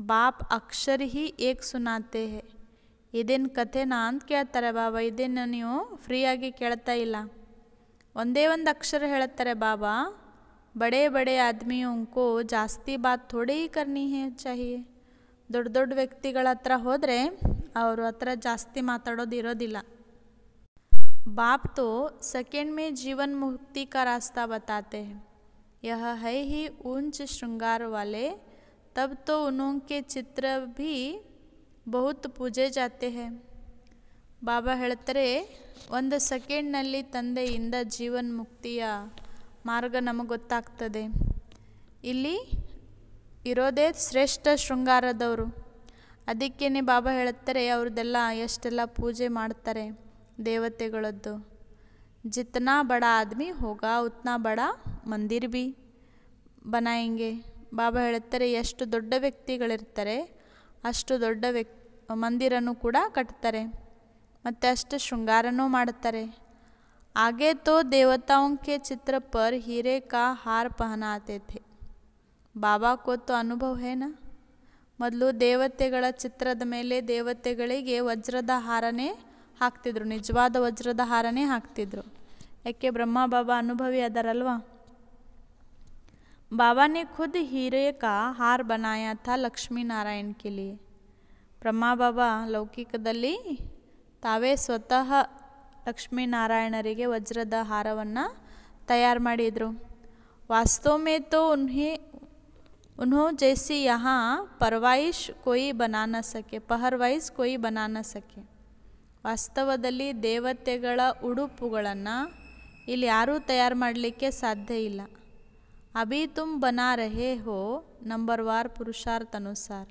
बाप अक्षर ही एक सुनाते हैं इन कथे ना अंतर बाबा इन नहीं फ्री आगे केता वंदे वक्षर हेतर बाबा बड़े बड़े आदमियों को जास्ती बात थोड़े ही करनी है चाहिए दुड दुड व्यक्ति हत्र हादरे और हर जास्ती मतड़ोदी बाप तो सेकेंड में जीवन मुक्ति का रास्ता बताते हैं यह है ही ऊंच श्रृंगार वाले तब तो उनके चित्र भी बहुत ಪೂಜೆ ಜಾತೆ ಹೇ ಬಾಬಾ ಹೇಳ್ತಾರೆ ಒಂದು ಸೆಕೆಂಡ್ನಲ್ಲಿ ತಂದೆಯಿಂದ ಜೀವನ್ ಮುಕ್ತಿಯ ಮಾರ್ಗ ನಮಗೆ ಗೊತ್ತಾಗ್ತದೆ ಇಲ್ಲಿ ಇರೋದೇ ಶ್ರೇಷ್ಠ ಶೃಂಗಾರದವರು ಅದಕ್ಕೇ ಬಾಬಾ ಹೇಳ್ತಾರೆ ಅವ್ರದ್ದೆಲ್ಲ ಎಷ್ಟೆಲ್ಲ ಪೂಜೆ ಮಾಡ್ತಾರೆ ದೇವತೆಗಳದ್ದು ಜಿತ್ನಾ ಬಡ ಆದ್ಮಿ ಹೋಗ ಉತ್ನಾ ಬಡ ಮಂದಿರ್ ಬಿ ಬನಾಯಂಗೆ ಬಾಬಾ ಹೇಳುತ್ತಾರೆ ಎಷ್ಟು ದೊಡ್ಡ ವ್ಯಕ್ತಿಗಳಿರ್ತಾರೆ ಅಷ್ಟು ದೊಡ್ಡ ವ್ಯಕ್ ಮಂದಿರನೂ ಕೂಡ ಕಟ್ತಾರೆ ಮತ್ತು ಅಷ್ಟು ಶೃಂಗಾರನೂ ಮಾಡುತ್ತಾರೆ ಹಾಗೇ ತೋ ದೇವತಾಂಕೆ ಚಿತ್ರ ಪರ್ पर हीरे का हार ಬಾಬಾ ಕೋತು ಅನುಭವ ಏನ ಮೊದಲು ದೇವತೆಗಳ ಚಿತ್ರದ ಮೇಲೆ ದೇವತೆಗಳಿಗೆ ವಜ್ರದ ಹಾರನೇ ಹಾಕ್ತಿದ್ರು ನಿಜವಾದ ವಜ್ರದ ಹಾರನೇ ಹಾಕ್ತಿದ್ರು ಯಾಕೆ ಬ್ರಹ್ಮ ಬಾಬಾ ಅನುಭವಿ ಅದಾರಲ್ವಾ बाबा ने खुद हीरे का हार बनाया था लक्ष्मी नारायण के लिए ಬ್ರಹ್ಮ ಬಾಬಾ ಲೌಕಿಕದಲ್ಲಿ ತಾವೇ ಸ್ವತಃ ಲಕ್ಷ್ಮೀನಾರಾಯಣರಿಗೆ ವಜ್ರದ ಹಾರವನ್ನು ತಯಾರು ಮಾಡಿದರು ವಾಸ್ತವ ಮೇ ತೋ ಉನ್ಹೇ उन्हों जैसी यहाँ ಪರ್ವಾಯಿಶ್ ಬನಾನ ಸಕೆ ಪಹರ್ವಾಯಿಸ್ कोई ಬನಾನ ಸಕೆ ವಾಸ್ತವದಲ್ಲಿ ದೇವತೆಗಳ ಉಡುಪುಗಳನ್ನು ಇಲ್ಲಿ ಯಾರೂ ತಯಾರು ಮಾಡಲಿಕ್ಕೆ ಸಾಧ್ಯ ಇಲ್ಲ ಅಭಿ ತುಮ್ ಬನಾ ರಹೇ ಹೋ ನಂಬರ್ ವಾರ್ ಪುರುಷಾರ್ಥ ಅನುಸಾರ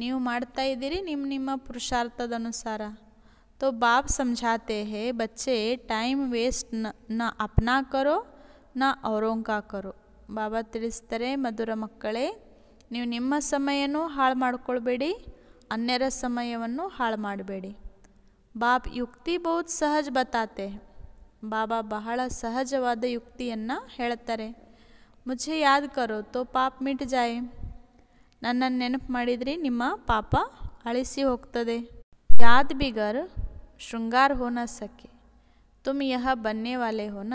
ನೀವು ಮಾಡ್ತಾ ಇದ್ದೀರಿ ನಿಮ್ಮ ನಿಮ್ಮ ಪುರುಷಾರ್ಥದ ಅನುಸಾರ तो ಬಾಪ್ समझाते हैं ಬಚ್ಚೆ ಟೈಮ್ ವೇಸ್ಟ್ ನ न अपना करो ನ औरों का ಬಾಬಾ ತಿಳಿಸ್ತಾರೆ ಮಧುರ ಮಕ್ಕಳೇ ನೀವು ನಿಮ್ಮ ಸಮಯನೂ ಹಾಳು ಮಾಡ್ಕೊಳ್ಬೇಡಿ ಅನ್ಯರ ಸಮಯವನ್ನು ಹಾಳು ಮಾಡಬೇಡಿ ಬಾಪ್ ಯುಕ್ತಿ ಬಹುತ್ ಸಹಜ ಬತಾತೆ ಬಾಬಾ ಬಹಳ ಸಹಜವಾದ ಯುಕ್ತಿಯನ್ನು ಹೇಳ್ತಾರೆ ಮುಚ್ಚೆ ಯಾದ್ ಕರೋ ತೋ ಪಾಪ ಮಿಟ್ ಜಾಯ್ ನನ್ನನ್ನು ನೆನಪು ಮಾಡಿದ್ರಿ ನಿಮ್ಮ ಪಾಪ ಅಳಿಸಿ ಹೋಗ್ತದೆ ಯಾದ ಬಿಗರ್ ಶೃಂಗಾರ ಹೋನ ಸಖೆ ತುಮ್ ಯಹ ಬನ್ನೇ ವಾಲೆ ಹೋನ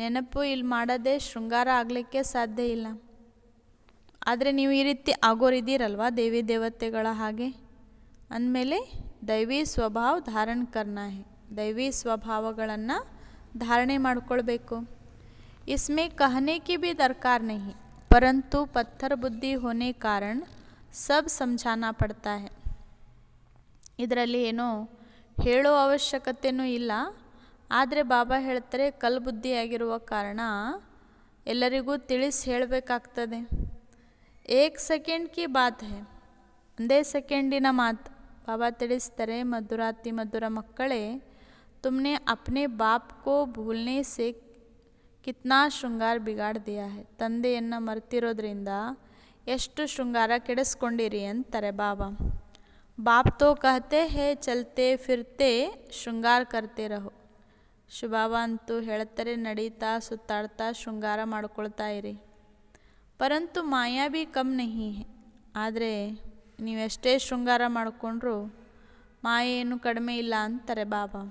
ನೆನಪು ಇಲ್ಲಿ ಮಾಡದೆ ಶೃಂಗಾರ ಆಗಲಿಕ್ಕೆ ಸಾಧ್ಯ ಇಲ್ಲ ಆದರೆ ನೀವು ಈ ರೀತಿ ಆಗೋರಿದ್ದೀರಲ್ವಾ ದೇವಿ ದೇವತೆಗಳ ಹಾಗೆ ಅಂದಮೇಲೆ ದೈವಿ ಸ್ವಭಾವ ಧಾರಣ ಕರ್ನಾ ದೈವಿ ಸ್ವಭಾವಗಳನ್ನು ಧಾರಣೆ ಮಾಡಿಕೊಳ್ಬೇಕು इसमें कहने की भी दरकार नहीं परंतु पत्थर बुद्धि होने कारण सब समझाना पड़ता है इलो आवश्यकू इलाे बाबा हेतर कल बुद्धि आगे कारण एलू तलिस एक सेकेंड की बात है अंदे सेकेंड बाबा तड़स्तर मधुराती मधुरा मकड़े तुमने अपने बाप को भूलने से ಕಿತ್ನಾ ಶೃಂಗಾರ ಬಿಗಾಡ್ ದಿಯಾ ಹೈ ತಂದೆಯನ್ನು ಮರೆತಿರೋದ್ರಿಂದ ಎಷ್ಟು ಶೃಂಗಾರ ಕೆಡಿಸ್ಕೊಂಡಿರಿ ಅಂತಾರೆ ಬಾಬಾ ಬಾಪ್ ತೋ ಕಹತೆ ಹೇ ಚಲ್ತೆ ಫಿರ್ತೆ ಶೃಂಗಾರ ಕರ್ತೆ ರಹೋ ಶುಭಾವ ಅಂತೂ ಹೇಳ್ತಾರೆ ನಡೀತಾ ಸುತ್ತಾಡ್ತಾ ಶೃಂಗಾರ ಮಾಡ್ಕೊಳ್ತಾ ಇರಿ ಪರಂತು ಮಾಯಾ ಬಿ ಕಮ್ ನಹಿ ಆದರೆ ನೀವೆಷ್ಟೇ ಶೃಂಗಾರ ಮಾಡಿಕೊಂಡ್ರೂ ಮಾಯೇನು ಕಡಿಮೆ ಇಲ್ಲ ಅಂತಾರೆ ಬಾಬಾ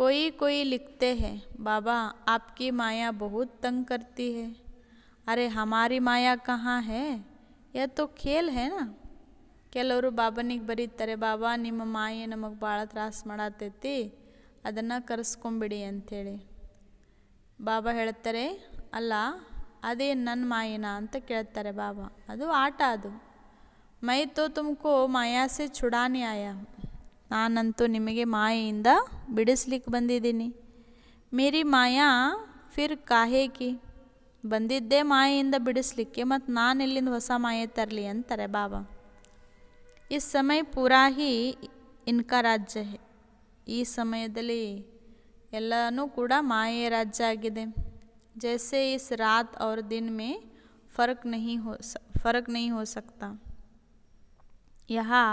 कोई कोई लिखते हैं बाबा आपकी माया बहुत तंग करती है अरे हमारी माया कहाँ है यह तो खेल है ना केलोर बाबनिक बरतरे बाबा निम माये नमक बाड़ त्रास मड़ाते अदान कर्सकोबिड़ी अंत बाबा हेतर अल अद नायना अंत केतर बाबा अदू आट अद मई तो तुमको माया से छुड़ाने आया ನಾನಂತೂ ನಿಮಗೆ ಮಾಯೆಯಿಂದ ಬಿಡಿಸ್ಲಿಕ್ಕೆ ಬಂದಿದ್ದೀನಿ ಮೇರಿ ಮಾಯಾ ಫಿರ್ ಕಾಹೇಕಿ ಬಂದಿದ್ದೇ ಮಾಯೆಯಿಂದ ಬಿಡಿಸ್ಲಿಕ್ಕೆ ಮತ್ತು ನಾನು ಇಲ್ಲಿಂದ ಹೊಸ ಮಾಯೆ ತರಲಿ ಅಂತಾರೆ ಬಾಬಾ ಈ ಸಮಯ ಪೂರಾ ಹಿ ಇನ್ಕ ರಾಜ್ಯ ಈ ಸಮಯದಲ್ಲಿ ಎಲ್ಲನೂ ಕೂಡ ಮಾಯೆ ರಾಜ್ಯ ಆಗಿದೆ ಜೈಸೆ ಇಸ್ ರಾತ್ ಅವ್ರ ದಿನ ಮೇ ಫರ್ಕ್ ನಹಿ ಹೋ ಸ ಫರ್ಕ್ ನಹಿ ಹೋ ಯಹಾ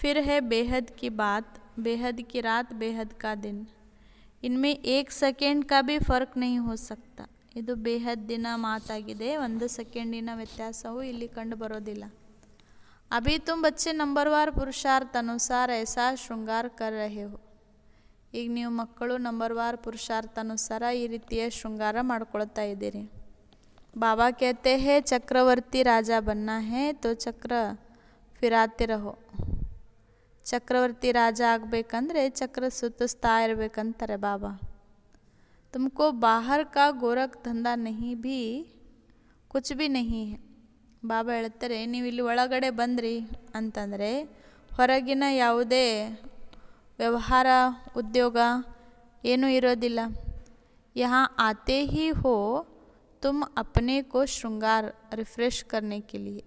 फिर है बेहद की बात बेहद की रात बेहद का दिन ಇನ್ಮೆ ಏಕ್ ಸೆಕೆಂಡ್ ಕಾ ಫರ್ಕ್ ನೈ ಹೋ ಇದು ಬೇಹದ್ ದಿನ ಮಾತಾಗಿದೆ ಒಂದು ಸೆಕೆಂಡಿನ ವ್ಯತ್ಯಾಸವು ಇಲ್ಲಿ ಕಂಡು ಬರೋದಿಲ್ಲ ಅಭಿ ತುಮ್ ಬಚ್ಚೆ ವಾರ್ ಪುರುಷಾರ್ಥ ಅನುಸಾರ ಎಸಾ ಶೃಂಗಾರ ಕರ್ ರಹೆ ಹೋ ಈಗ ನೀವು ಮಕ್ಕಳು ವಾರ್ ಪುರುಷಾರ್ಥ ಅನುಸಾರ ಈ ರೀತಿಯ ಶೃಂಗಾರ ಮಾಡ್ಕೊಳ್ತಾ ಇದ್ದೀರಿ ಬಾಬಾ ಕೇತೆ ಹೇ ಚಕ್ರವರ್ತಿ ರಾಜ ಬನ್ನ ಹೇ ತೋ ಚಕ್ರ ಫಿರಾತೆ ರಹೋ จักรวฤติ ರಾಜ ಆಗಬೇಕು ಅಂದ್ರೆ ಚಕ್ರ ಸುತ್ತ ಸ್ಥಾಯಿ ಇರಬೇಕು ಅಂತಾರೆ ಬಾಬಾ तुमको बाहर का गोरख धंधा नहीं भी कुछ भी नहीं है बाबा ಎಳ್ತರೆ ನೀವಿಲ್ಲಿ ಒಳಗಡೆ ಬಂದ್ರಿ ಅಂತಂದ್ರೆ ಹೊರಗಿನ ಯಾವುದೇ ವ್ಯಾಹಾರ ಉದ್ಯೋಗ ಏನು ಇರೋದಿಲ್ಲ یہاں आते ही हो तुम अपने को श्रृंगार रिफ्रेश करने के लिए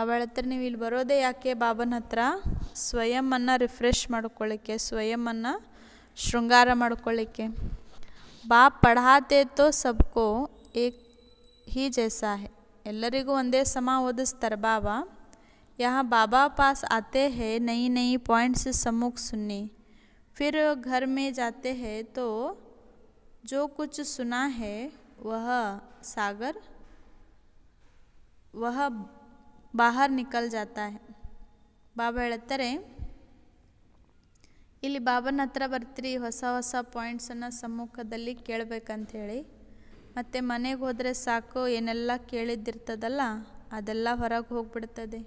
ಅವಳತ್ತೆ ನೀವಿಲ್ ಬರೋದೇ ಯಾಕೆ ಬಾಬನ ಹತ್ರ ಸ್ವಯಮ್ಮನ್ನ ರಿಫ್ರೆಶ್ ಮಾಡಿಕೊಳ್ಳಕ್ಕೆ ಸ್ವಯಮ್ಮನ್ನ ಶೃಂಗಾರ ಮಾಡಿಕೊಳ್ಳಕ್ಕೆ ಬಾ ಪಡಾತೆ ತೋ सबको एक ही जैसा है ಎಲ್ಲರಿಗೂ ಒಂದೇ ಸಮಾವೋದ ಸ್ತರ ಬಾಬಾ یہاں ಬಾಬಾ پاس आते हैं नई-नई पॉइंट्स সম্মুখে सुननी फिर घर में जाते हैं तो जो कुछ सुना है वह सागर वह ಬಾಹರ್ ನಿಕಲ್ ಜಾತಾ है ಬಾಬಾ ಹೇಳ್ತಾರೆ ಇಲ್ಲಿ ಬಾಬನ ಹತ್ರ ಬರ್ತೀರಿ ಹೊಸ ಹೊಸ ಪಾಯಿಂಟ್ಸನ್ನು ಸಮ್ಮುಖದಲ್ಲಿ ಹೇಳಿ ಮತ್ತು ಮನೆಗೆ ಹೋದರೆ ಸಾಕು ಏನೆಲ್ಲ ಕೇಳಿದ್ದಿರ್ತದಲ್ಲ ಅದೆಲ್ಲ ಹೊರಗೆ ಹೋಗ್ಬಿಡ್ತದೆ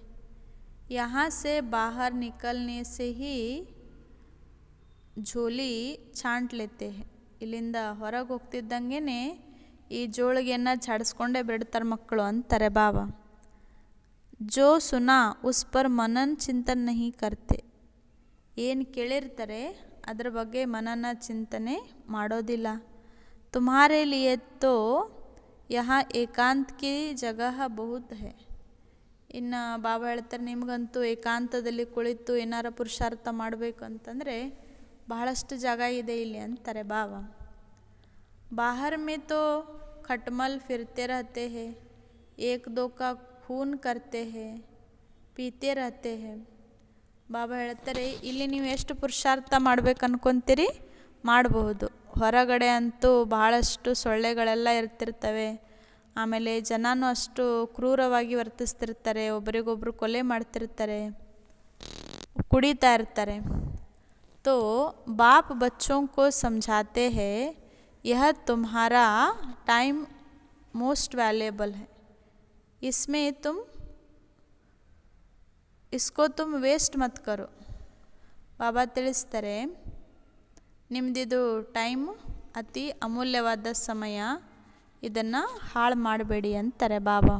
ಯಹಾಸೆ ಬಾಹರ್ ನಿಕಲ್ನೆ ಸೆ ಹಿ ಜೋಲಿ ಚಾಂಟ್ಲೆತೆ ಇಲ್ಲಿಂದ ಹೊರಗೆ ಹೋಗ್ತಿದ್ದಂಗೆ ಈ ಜೋಳಿಗೆಯನ್ನು ಝಾಡಿಸ್ಕೊಂಡೇ ಬಿಡ್ತಾರೆ ಮಕ್ಕಳು ಅಂತಾರೆ ಬಾಬಾ जो ಸುನಾ उस पर ಮನನ ಚಿಂತನ नहीं करते ಏನು ಕೇಳಿರ್ತಾರೆ ಅದರ ಬಗ್ಗೆ ಮನನ ಚಿಂತನೆ ಮಾಡೋದಿಲ್ಲ ತುಮಾರೇ ಲಿಯತ್ತೋ ಯಹ यह ಏಕಾಂತ की जगह ಇನ್ನು ಬಾಬಾ ಹೇಳ್ತಾರೆ ನಿಮಗಂತೂ ಏಕಾಂತದಲ್ಲಿ ಕುಳಿತು ಏನಾರ ಪುರುಷಾರ್ಥ ಮಾಡಬೇಕು ಅಂತಂದರೆ ಬಹಳಷ್ಟು ಜಾಗ ಇದೆ ಇಲ್ಲಿ ಅಂತಾರೆ ಬಾಬಾ ಬಾಹರ್ ಮೇ ತೋ ಖಟ್ಮಲ್ ಫಿರ್ತೆ ರಹತೆ ಹೇ ಏಕ್ ದೋ ಖೂನ್ ಕರ್ತೆ ಹೇ ಪೀತೆ ರಹತೆ ಹೇ ಬಾಬಾ ಹೇಳ್ತಾರೆ ಇಲ್ಲಿ ನೀವು ಎಷ್ಟು ಪುರುಷಾರ್ಥ ಮಾಡ್ಬೇಕು ಅನ್ಕೊತೀರಿ ಮಾಡಬಹುದು ಹೊರಗಡೆ ಅಂತೂ ಬಹಳಷ್ಟು ಸೊಳ್ಳೆಗಳೆಲ್ಲ ಇರ್ತಿರ್ತವೆ ಆಮೇಲೆ ಜನಾನು ಅಷ್ಟು ಕ್ರೂರವಾಗಿ ವರ್ತಿಸ್ತಿರ್ತಾರೆ ಒಬ್ಬರಿಗೊಬ್ಬರು ಕೊಲೆ ಮಾಡ್ತಿರ್ತಾರೆ ಕುಡಿತಾ ಇರ್ತಾರೆ ತೋ ಬಾಪ್ ಬಚ್ಚೋಂಕೋ ಸಮಜಾತೆ ಹೇ ಯಹ ತುಮಾರಾ ಟೈಮ್ ಮೋಸ್ಟ್ ವ್ಯಾಲ್ಯೇಬಲ್ ಹೇ इसमें तुम इसको तुम वेस्ट मत करो बाबा तल्तर निम्दू टाइम अति अमूल्यव समय इन हाँबे अतर बाबा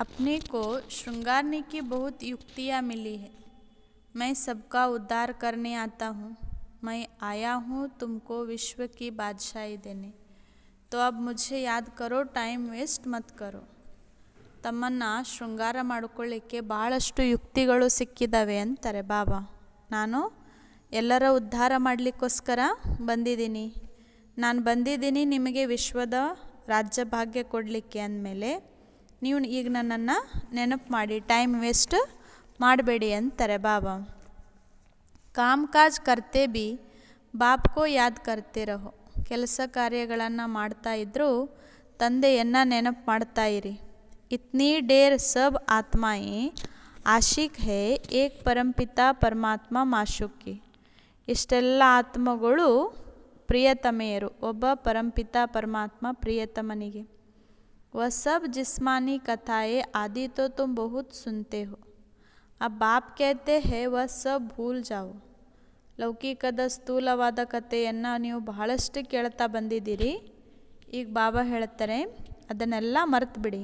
अपने को श्रृंगारने की बहुत युक्तियाँ मिली है मैं सबका उद्धार करने आता हूँ मैं आया हूँ तुमको विश्व की बादशाही देने तो अब मुझे ಯಾದ್ ಕರೋ ಟೈಮ್ ವೇಸ್ಟ್ ಮತ್ತು ಕರೋ ತಮ್ಮನ್ನು ಶೃಂಗಾರ ಮಾಡಿಕೊಳ್ಳಿಕ್ಕೆ ಭಾಳಷ್ಟು ಯುಕ್ತಿಗಳು ಸಿಕ್ಕಿದ್ದಾವೆ ಅಂತಾರೆ ಬಾಬಾ ನಾನು ಎಲ್ಲರ ಉದ್ಧಾರ ಮಾಡಲಿಕ್ಕೋಸ್ಕರ ಬಂದಿದ್ದೀನಿ ನಾನು ಬಂದಿದ್ದೀನಿ ನಿಮಗೆ ವಿಶ್ವದ ರಾಜ್ಯ ಭಾಗ್ಯ ಕೊಡಲಿಕ್ಕೆ ಅಂದಮೇಲೆ ನೀವು ಈಗ ನನ್ನನ್ನು ನೆನಪು ಮಾಡಿ ಟೈಮ್ ವೇಸ್ಟ್ ಮಾಡಬೇಡಿ ಅಂತಾರೆ ಬಾಬಾ ಕಾಮ್ ಕಾಜ್ ಕರ್ತೆ ಬಿ ಬಾಪ್ಕೋ ಯಾದ್ ಕರ್ತೆ ರಹೋ ಕೆಲಸ ಕಾರ್ಯಗಳನ್ನು ಮಾಡುತ್ತಾ ಇದ್ದರೂ ತಂದೆಯನ್ನ ನೆನಪ ಮಾಡ್ತಾಯಿರಿ ಇтни ಡೇರ್ ಸಬ್ ಆತ್ಮಾಯೇ ಆಶ ิก ಹೇ ಏಕ್ ಪರಂ ಪಿತಾ ಪರಮಾತ್ಮ ಮಾಶುಕ್ ಕಿ ಇಷ್ಟೆಲ್ಲಾ ಆತ್ಮಗಳು ಪ್ರಿಯತಮೆಯರು ಒಬ್ಬ ಪರಂ ಪಿತಾ ಪರಮಾತ್ಮ ಪ್ರಿಯತಮನಿಗೆ ವ ಸಬ್ ಜಿಸ್ಮಾನಿ ಕಥಾಯೇ ಆದಿ ತೋ ತುಮ್ ಬಹುತ್ ಸನ್ತೆ ಹೋ ಅಬ ಬಾಪ್ ಕೇತೆ ಹೇ ವ ಸಬ್ ಭೂಲ್ ಜಾವೋ ಲೌಕಿಕದ ಸ್ಥೂಲವಾದ ಕಥೆಯನ್ನು ನೀವು ಬಹಳಷ್ಟು ಕೇಳ್ತಾ ಬಂದಿದ್ದೀರಿ ಈಗ ಬಾಬಾ ಹೇಳ್ತಾರೆ ಅದನ್ನೆಲ್ಲ ಮರೆತು ಬಿಡಿ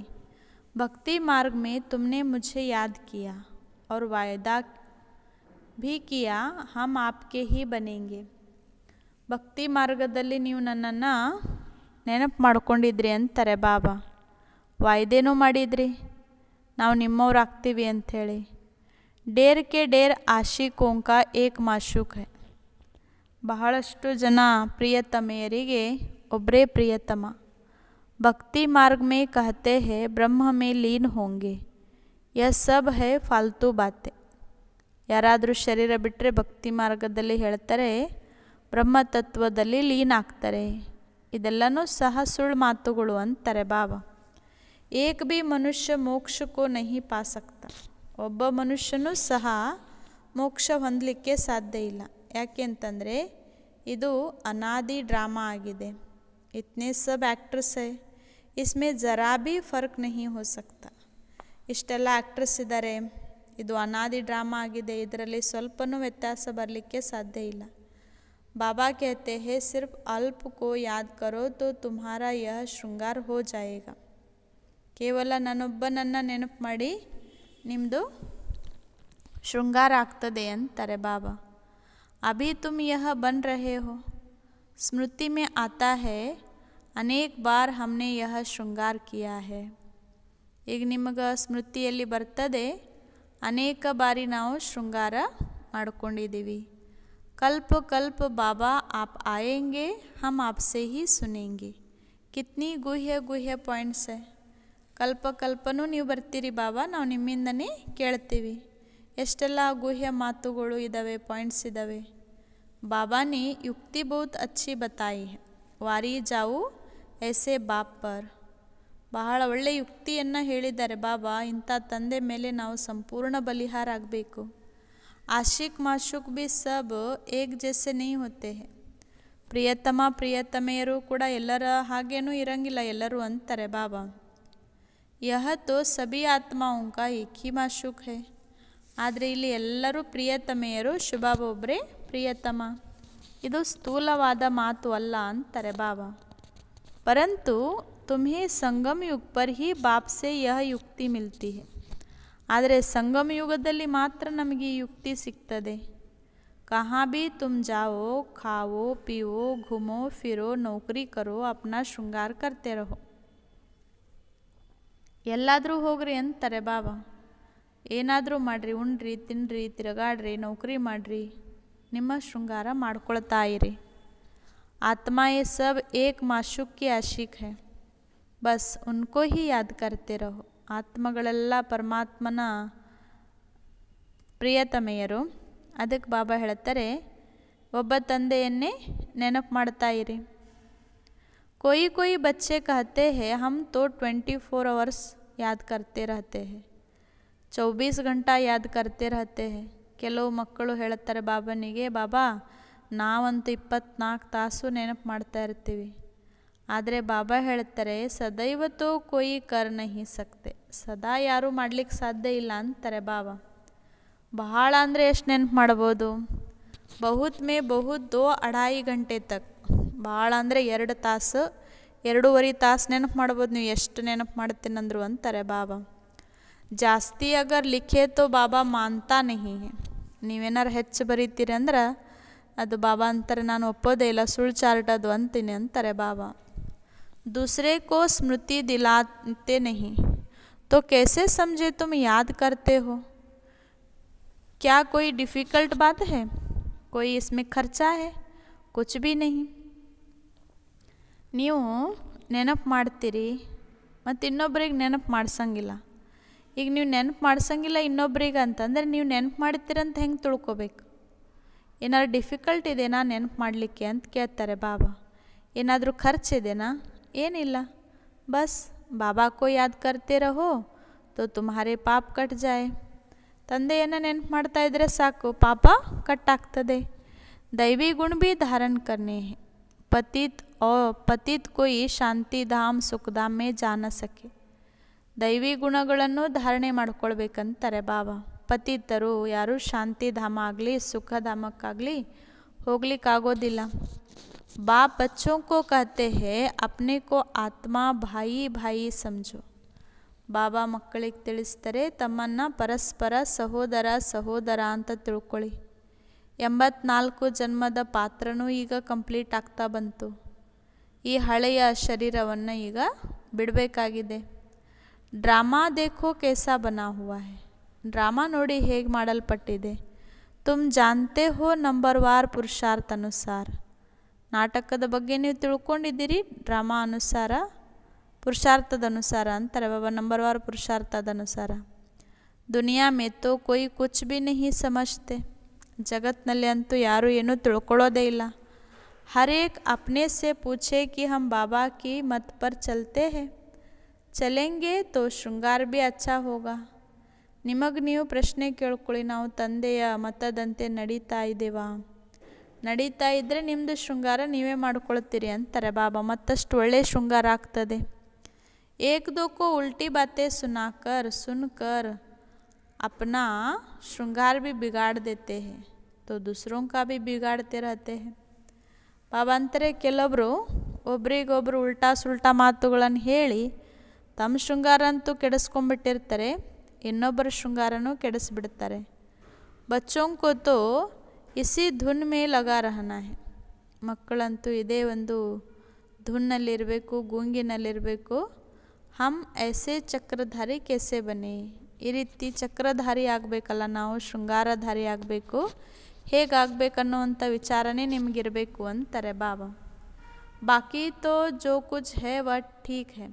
ಭಕ್ತಿ ಮಾರ್ಗ ಮೇ ತುಮನೆ ಮುझे ಯಾದ ಕಿಯಾ ಅವ್ರ ವಾಯ್ದಾ ಭೀ ಕಿಯಾ ಹಮ್ ಆಪ್ಕೆ ಹೀ ಬನೇಂಗೆ ಭಕ್ತಿ ಮಾರ್ಗದಲ್ಲಿ ನೀವು ನನ್ನನ್ನು ನೆನಪು ಮಾಡ್ಕೊಂಡಿದ್ರಿ ಅಂತಾರೆ ಬಾಬಾ ವಾಯ್ದೇನೂ ಮಾಡಿದ್ರಿ ನಾವು ನಿಮ್ಮವ್ರು ಆಗ್ತೀವಿ ಅಂಥೇಳಿ डेर के डेर आशिकों का एक माशूक है बहलाु जन प्रियतमे उबरे प्रियतम भक्ति मार्ग में कहते हैं ब्रह्म में लीन होंगे यह सब है फालतू बातें यारादू शरीर बिट्रे भक्ति मार्गदे हेतरे ब्रह्म तत्व लीन आते सह सुतुअ बाबा एक भी मनुष्य मोक्ष को नहीं पा सकता ಒಬ್ಬ ಮನುಷ್ಯನೂ ಸಹ ಮೋಕ್ಷ ಹೊಂದಲಿಕ್ಕೆ ಸಾಧ್ಯ ಇಲ್ಲ ಯಾಕೆ ಅಂತಂದರೆ ಇದು ಅನಾದಿ ಡ್ರಾಮಾ ಆಗಿದೆ ಇತನೇ ಸಬ್ ಆ್ಯಕ್ಟ್ರೆಸ್ ಹೇ ಇಸ್ಮೇ ಜರಾ ಬಿ ಫರ್ಕ್ ನಹಿ ಹೋ ಸಕ್ತ ಇಷ್ಟೆಲ್ಲ ಆ್ಯಕ್ಟ್ರಸ್ ಇದ್ದಾರೆ ಇದು ಅನಾದಿ ಡ್ರಾಮಾ ಆಗಿದೆ ಇದರಲ್ಲಿ ಸ್ವಲ್ಪನೂ ವ್ಯತ್ಯಾಸ ಬರಲಿಕ್ಕೆ ಸಾಧ್ಯ ಇಲ್ಲ ಬಾಬಾ ಕೇತೆ ಹೇ ಸಿರ್ಫ್ ಅಲ್ಪ ಕೋ ಯಾದ್ ಕರೋ ತೋ तुम्हारा यह ಶೃಂಗಾರ हो जाएगा ಕೇವಲ ನನ್ನೊಬ್ಬನನ್ನು ನೆನಪು ಮಾಡಿ निम्दू श्रृंगार आगे अतारे बाबा अभी तुम यह बन रहे हो स्मृति में आता है अनेक बार हमने यह श्रृंगार किया है एक निम्ग स्मृतियल बरत अनेक बारी ना श्रृंगार मी कल्प कल्प बाबा आप आएंगे हम आपसे ही सुनेंगे कितनी गुह्य गुह्य पॉइंट्स है ಕಲ್ಪ ಕಲ್ಪನೂ ನೀವು ಬರ್ತೀರಿ ಬಾಬಾ ನಾವು ನಿಮ್ಮಿಂದನೇ ಕೇಳ್ತೀವಿ ಎಷ್ಟೆಲ್ಲ ಗುಹ್ಯ ಮಾತುಗಳು ಇದ್ದಾವೆ ಪಾಯಿಂಟ್ಸ್ ಇದ್ದಾವೆ ಬಾಬಾನಿ ಯುಕ್ತಿ ಬಹುತ್ ಅಚ್ಚಿ ಬತಾಯಿ ವಾರಿ ಜಾವು ಎಸೆ ಬಾಪರ್ ಬಹಳ ಒಳ್ಳೆಯ ಯುಕ್ತಿಯನ್ನು ಹೇಳಿದ್ದಾರೆ ಬಾಬಾ ಇಂಥ ತಂದೆ ಮೇಲೆ ನಾವು ಸಂಪೂರ್ಣ ಬಲಿಹಾರ ಆಗಬೇಕು ಆಶಿಕ್ ಮಾಶುಕ್ ಬಿ ಸಬ್ ಏಕ್ ಜೆಸೆ ನೀ ಹೊತ್ತೆ ಪ್ರಿಯತಮ ಪ್ರಿಯತಮೆಯರು ಕೂಡ ಎಲ್ಲರ ಹಾಗೇನೂ ಇರಂಗಿಲ್ಲ ಎಲ್ಲರೂ ಅಂತಾರೆ ಬಾಬಾ ಯಹ ತೋ ಸಬಿ ಆತ್ಮಾಂಕ ಏಕೀಮಾ ಶುಕ್ ಹೇ ಆದರೆ ಇಲ್ಲಿ ಎಲ್ಲರೂ ಪ್ರಿಯತಮೆಯರು ಶುಭ ಒಬ್ಬರೇ ಪ್ರಿಯತಮ ಇದು ಸ್ಥೂಲವಾದ ಮಾತು ಅಲ್ಲ ಅಂತಾರೆ ಬಾಬಾ ಪರಂತು ತುಮಿ ಸಂಗಮ ಯುಗ ಪರ್ ಹಿ ಬಾಪ್ಸೆ ಯಹ ಯುಕ್ತಿ ಮಿಲ್ತಿ ಆದರೆ ಸಂಗಮ ಯುಗದಲ್ಲಿ ಮಾತ್ರ ನಮಗೆ ಈ ಯುಕ್ತಿ ಸಿಗ್ತದೆ ಕಹಾ ಭಿ ತುಮ್ ಜಾವೋ ಖಾವೋ ಪಿವೋ ಘುಮೋ ಫಿರೋ ನೌಕರಿ ಕರೋ ಅಪ್ನಾ ಶೃಂಗಾರ ಕರ್ತೆ ರಹೋ ಎಲ್ಲಾದರೂ ಹೋಗ್ರಿ ಅಂತಾರೆ ಬಾಬಾ ಏನಾದರೂ ಮಾಡಿರಿ ಉಣ್ರಿ ತಿನ್ನಿರಿ ತಿರುಗಾಡ್ರಿ ನೌಕರಿ ಮಾಡಿರಿ ನಿಮ್ಮ ಶೃಂಗಾರ ಮಾಡ್ಕೊಳ್ತಾ ಇರಿ ಆತ್ಮ ಎ सब ಏಕ್ ಮಾಶುಕ್ಕಿ ಆಶಿಕ್ आशिक ಬಸ್ ಉನ್ಕೋ ಹಿ ಯಾದ ಕರ್ತಿರೋ ಆತ್ಮಗಳೆಲ್ಲ ಪರಮಾತ್ಮನ ಪ್ರಿಯತಮೆಯರು ಅದಕ್ಕೆ ಬಾಬಾ ಹೇಳ್ತಾರೆ ಒಬ್ಬ ತಂದೆಯನ್ನೇ ನೆನಪು ಮಾಡ್ತಾ ಇರಿ ಕೊಯ್ ಕೊಯ್ ಬಚ್ಚೆ ಕಹತೆ ಹೇ ಹಮ್ ತೋ ಟ್ವೆಂಟಿ ಫೋರ್ ಅವರ್ಸ್ ಯಾದ ಕರ್ತೆ ರಹತೆ ಚೌಬೀಸ್ ಗಂಟಾ ಯಾದ್ ಕರ್ತೆ ರಹತೆ ಹೇ ಕೆಲವು ಮಕ್ಕಳು ಹೇಳುತ್ತಾರೆ ಬಾಬನಿಗೆ ಬಾಬಾ ನಾವಂತೂ ಇಪ್ಪತ್ನಾಲ್ಕು ತಾಸು ನೆನಪು ಮಾಡ್ತಾ ಇರ್ತೀವಿ ಆದರೆ ಬಾಬಾ ಹೇಳ್ತಾರೆ ಸದೈವತ್ತು ಕೊಯಿ ಕೊಯ್ ಕರ್ ನಹಿ ಸದಾ ಯಾರೂ ಮಾಡಲಿಕ್ಕೆ ಸಾಧ್ಯ ಇಲ್ಲ ಅಂತಾರೆ ಬಾಬಾ ಬಹಳ ಅಂದರೆ ಎಷ್ಟು ನೆನಪು ಮಾಡ್ಬೋದು ಬಹುತ್ ಮೇ ಬಹುದೋ ದೋ ಅಢಾಯಿ ಗಂಟೆ ತಕ್ ಭಾಳ ಅಂದರೆ ಎರಡು ತಾಸು एरूवरी तास नेनपुट नेनपुते अंतर बाबा जास्ती अगर लिखे तो बाबा मानता नहीं हेच्च बरती अब बाबा अंतर नानोदे सुटदी अतर बाबा दूसरे को स्मृति दिलाते नहीं तो कैसे समझे तुम याद करते हो क्या कोई डिफ़िकल्ट बात है कोई इसमें खर्चा है कुछ भी नहीं ನೀವು ನೆನಪು ಮಾಡ್ತೀರಿ ಮತ್ತು ಇನ್ನೊಬ್ರಿಗೆ ನೆನಪು ಮಾಡ್ಸಂಗಿಲ್ಲ ಈಗ ನೀವು ನೆನಪು ಮಾಡ್ಸಂಗಿಲ್ಲ ಇನ್ನೊಬ್ರಿಗೆ ಅಂತಂದರೆ ನೀವು ನೆನಪು ಮಾಡ್ತೀರಂತ ಹೆಂಗೆ ತಿಳ್ಕೊಬೇಕು ಏನಾದ್ರು ಡಿಫಿಕಲ್ಟ್ ಇದೆನಾ ನೆನಪು ಮಾಡಲಿಕ್ಕೆ ಅಂತ ಕೇಳ್ತಾರೆ ಬಾಬಾ ಏನಾದರೂ ಖರ್ಚಿದೆನಾ ಏನಿಲ್ಲ ಬಸ್ ಬಾಬಾಕೋ ಯಾದ್ ಕರ್ತೀರ ಹೋ ತೋ ತುಮಾರೇ ಪಾಪ ಕಟ್ ಜಾಯ್ ತಂದೆಯನ್ನು ನೆನಪು ಮಾಡ್ತಾ ಇದ್ರೆ ಸಾಕು ಪಾಪ ಕಟ್ಟಾಗ್ತದೆ ದೈವಿ ಗುಣ ಭೀ ಧಾರಣ ಕರ್ನೆ ಪತಿತ್ और ಪತಿತ್ ಕೊಯ್ ಶಾಂತಿಧಾಮ್ ಸುಖಧಾಮ್ ಮೇ जान सके ದೈವಿ ಗುಣಗಳನ್ನು ಧಾರಣೆ ಮಾಡ್ಕೊಳ್ಬೇಕಂತಾರೆ ಬಾಬಾ ಪತಿತರು ಯಾರು ಶಾಂತಿಧಾಮ ಆಗಲಿ ಸುಖಧಾಮಕ್ಕಾಗಲಿ ಹೋಗ್ಲಿಕ್ಕಾಗೋದಿಲ್ಲ ಬಾ ಬಚ್ಚೋಕೋ को ಹೇ हैं अपने को ಭಾಯಿ भाई भाई ಬಾಬಾ ಮಕ್ಕಳಿಗೆ ತಿಳಿಸ್ತಾರೆ ತಮ್ಮನ್ನು ಪರಸ್ಪರ ಸಹೋದರ ಸಹೋದರ ಅಂತ ತಿಳ್ಕೊಳ್ಳಿ ಎಂಬತ್ನಾಲ್ಕು ಜನ್ಮದ ಪಾತ್ರನೂ ಈಗ ಕಂಪ್ಲೀಟ್ ಆಗ್ತಾ ಬಂತು ಈ ಹಳೆಯ ಶರೀರವನ್ನು ಈಗ ಬಿಡಬೇಕಾಗಿದೆ ಡ್ರಾಮಾ ದೇಖೋ ಕೇಸಾ ಬನಾ ಹುವಾ ಡ್ರಾಮಾ ನೋಡಿ ಹೇಗೆ ಮಾಡಲ್ಪಟ್ಟಿದೆ ತುಮ್ ಜಾನ್ತೆ ಹೋ ನಂಬರ್ ವಾರ್ ಪುರುಷಾರ್ಥ ಅನುಸಾರ ನಾಟಕದ ಬಗ್ಗೆ ನೀವು ತಿಳ್ಕೊಂಡಿದ್ದೀರಿ ಡ್ರಾಮಾ ಅನುಸಾರ ಪುರುಷಾರ್ಥದ ಅನುಸಾರ ಅಂತಾರೆ ಬಾಬಾ ನಂಬರ್ ವಾರ್ ಪುರುಷಾರ್ಥದ ಅನುಸಾರ ದುನಿಯಾ ಮೇತೋ ಕೊಯ್ ಕುಚ್ ಬಿ ನಹಿ ಸಮಜ್ತೆ ಜಗತ್ತಿನಲ್ಲಿ ಅಂತೂ ಯಾರೂ ಏನೂ ತಿಳ್ಕೊಳ್ಳೋದೇ ಇಲ್ಲ हर एक अपने से पूछे कि हम बाबा की मत पर चलते हैं चलेंगे तो श्रृंगार भी अच्छा होगा निमग्नियु प्रश्न केकोली ना तंदय मतदे नड़ीता देवा नड़ीता निम्द श्रृंगार नहीं अतर बाबा मतु श्रृंगार आते एक दो को उल्टी बातें सुनाकर सुनकर अपना श्रृंगार भी बिगाड़ देते हैं तो दूसरों का भी बिगाड़ते रहते हैं ಭಾವಾಂತರೆ ಕೆಲವರು ಒಬ್ರಿಗೊಬ್ರು ಉಲ್ಟಾ ಸುಲ್ಟಾ ಮಾತುಗಳನ್ನು ಹೇಳಿ ತಮ್ಮ ಅಂತೂ ಕೆಡಿಸ್ಕೊಂಡ್ಬಿಟ್ಟಿರ್ತಾರೆ ಇನ್ನೊಬ್ಬರ ಶೃಂಗಾರನೂ ಕೆಡಿಸ್ಬಿಡ್ತಾರೆ ಬಚ್ಚೋಂಕೋ ಇಸಿ ಧುನ್ ಮೇ ಮಕ್ಕಳಂತೂ ಇದೇ ಒಂದು ಧುನ್ನಲ್ಲಿರಬೇಕು ಗೂಂಗಿನಲ್ಲಿರಬೇಕು ಹಮ್ ಎಸೆ ಚಕ್ರಧಾರಿ ಕೆಸೆ ಬನ್ನಿ ಈ ರೀತಿ ಚಕ್ರಧಾರಿ ಆಗಬೇಕಲ್ಲ ನಾವು ಶೃಂಗಾರಧಾರಿ ಆಗಬೇಕು हेगा विचार ವಿಚಾರನೇ बाबा बाकी तो जो कुछ है वह ठीक है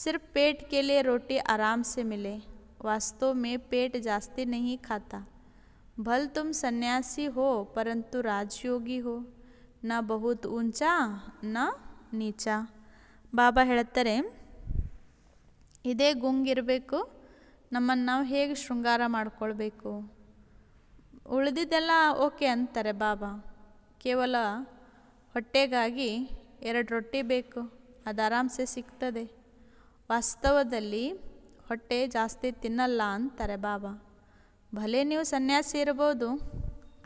सिर्फ पेट के लिए रोटी आराम से मिले वास्तव में पेट जास्ती नहीं खाता भल तुम सन्यासी हो परंतु राजयोगी हो ना बहुत ऊंचा ना नीचा बाबा हेतर इे ಗುಂಗಿರಬೇಕು नम हेग ಹೇಗೆ ಉಳಿದಿದ್ದೆಲ್ಲ ಓಕೆ ಅಂತಾರೆ ಬಾಬಾ ಕೇವಲ ಹೊಟ್ಟೆಗಾಗಿ ಎರಡು ರೊಟ್ಟಿ ಬೇಕು ಅದು ಆರಾಮ್ಸೆ ಸಿಗ್ತದೆ ವಾಸ್ತವದಲ್ಲಿ ಹೊಟ್ಟೆ ಜಾಸ್ತಿ ತಿನ್ನಲ್ಲ ಅಂತಾರೆ ಬಾಬಾ ಭಲೇ ನೀವು ಸನ್ಯಾಸಿ ಇರ್ಬೋದು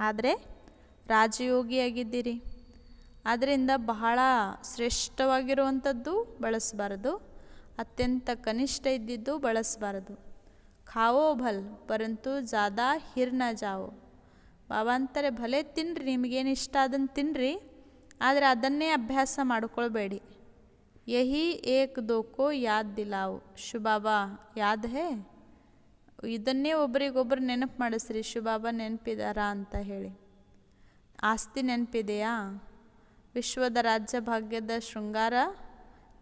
ಆದರೆ ರಾಜಯೋಗಿಯಾಗಿದ್ದೀರಿ ಅದರಿಂದ ಬಹಳ ಶ್ರೇಷ್ಠವಾಗಿರುವಂಥದ್ದು ಬಳಸಬಾರ್ದು ಅತ್ಯಂತ ಕನಿಷ್ಠ ಇದ್ದಿದ್ದು ಬಳಸಬಾರ್ದು ಖಾವೋ ಭಲ್ ಪರಂತು ಜಾದಾ ಹಿರ್ನ ಜಾವೋ ಬಾಬಾ ಅಂತಾರೆ ಭಲೆ ತಿನ್ನಿರಿ ನಿಮಗೇನು ಇಷ್ಟ ಅದನ್ನು ತಿನ್ನಿರಿ ಆದರೆ ಅದನ್ನೇ ಅಭ್ಯಾಸ ಮಾಡ್ಕೊಳ್ಬೇಡಿ ಯಹಿ ಏಕ್ ದೋಕೋ ಯಾದ್ ದಿಲಾವು ಶುಬಾಬಾ ಯಾದ್ ಹೇ ಇದನ್ನೇ ಒಬ್ರಿಗೊಬ್ಬರು ನೆನಪು ಮಾಡಿಸ್ರಿ ಶುಬಾಬಾ ನೆನಪಿದಾರಾ ಅಂತ ಹೇಳಿ ಆಸ್ತಿ ನೆನಪಿದೆಯಾ ವಿಶ್ವದ ರಾಜ್ಯ ಭಾಗ್ಯದ ಶೃಂಗಾರ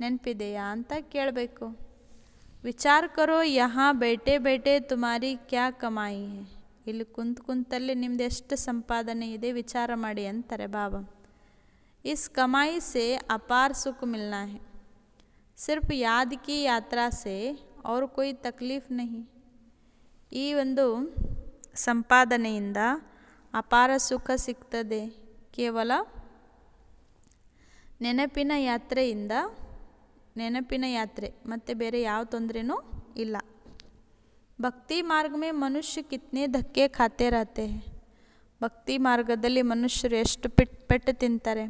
ನೆನಪಿದೆಯಾ ಅಂತ ಕೇಳಬೇಕು ವಿಚಾರ ಕರೋ ಯಹಾ ಬೇಟೆ ಬೇಟೆ ತುಮಾರಿ ಕ್ಯಾ ಕಮಾಯಿ ಹೇ ಇಲ್ಲಿ ಕುಂತು ಕುಂತಲ್ಲಿ ನಿಮ್ದು ಎಷ್ಟು ಸಂಪಾದನೆ ಇದೆ ವಿಚಾರ ಮಾಡಿ ಅಂತಾರೆ ಬಾಬಾ ಇಸ್ ಕಮಾಯಿ ಸೆ ಅಪಾರ ಸುಖ ಮಿಲ್ನಾ ಸಿರ್ಫ್ ಯಾದ ಕಿ ಯಾತ್ರಾ ಸೆ ಅವ್ರ ಕೊಯ್ ತಕ್ಲೀಫ್ ನಹಿ ಈ ಒಂದು ಸಂಪಾದನೆಯಿಂದ ಅಪಾರ ಸುಖ ಸಿಗ್ತದೆ ಕೇವಲ ನೆನಪಿನ ಯಾತ್ರೆಯಿಂದ ನೆನಪಿನ ಯಾತ್ರೆ ಮತ್ತು ಬೇರೆ ಯಾವ ತೊಂದರೆನೂ ಇಲ್ಲ भक्ति मार्ग में मनुष्य कितने धक्के खाते रहते हैं भक्ति मार्गदली मनुष्य रेस्ट पिट पेट तिंतरे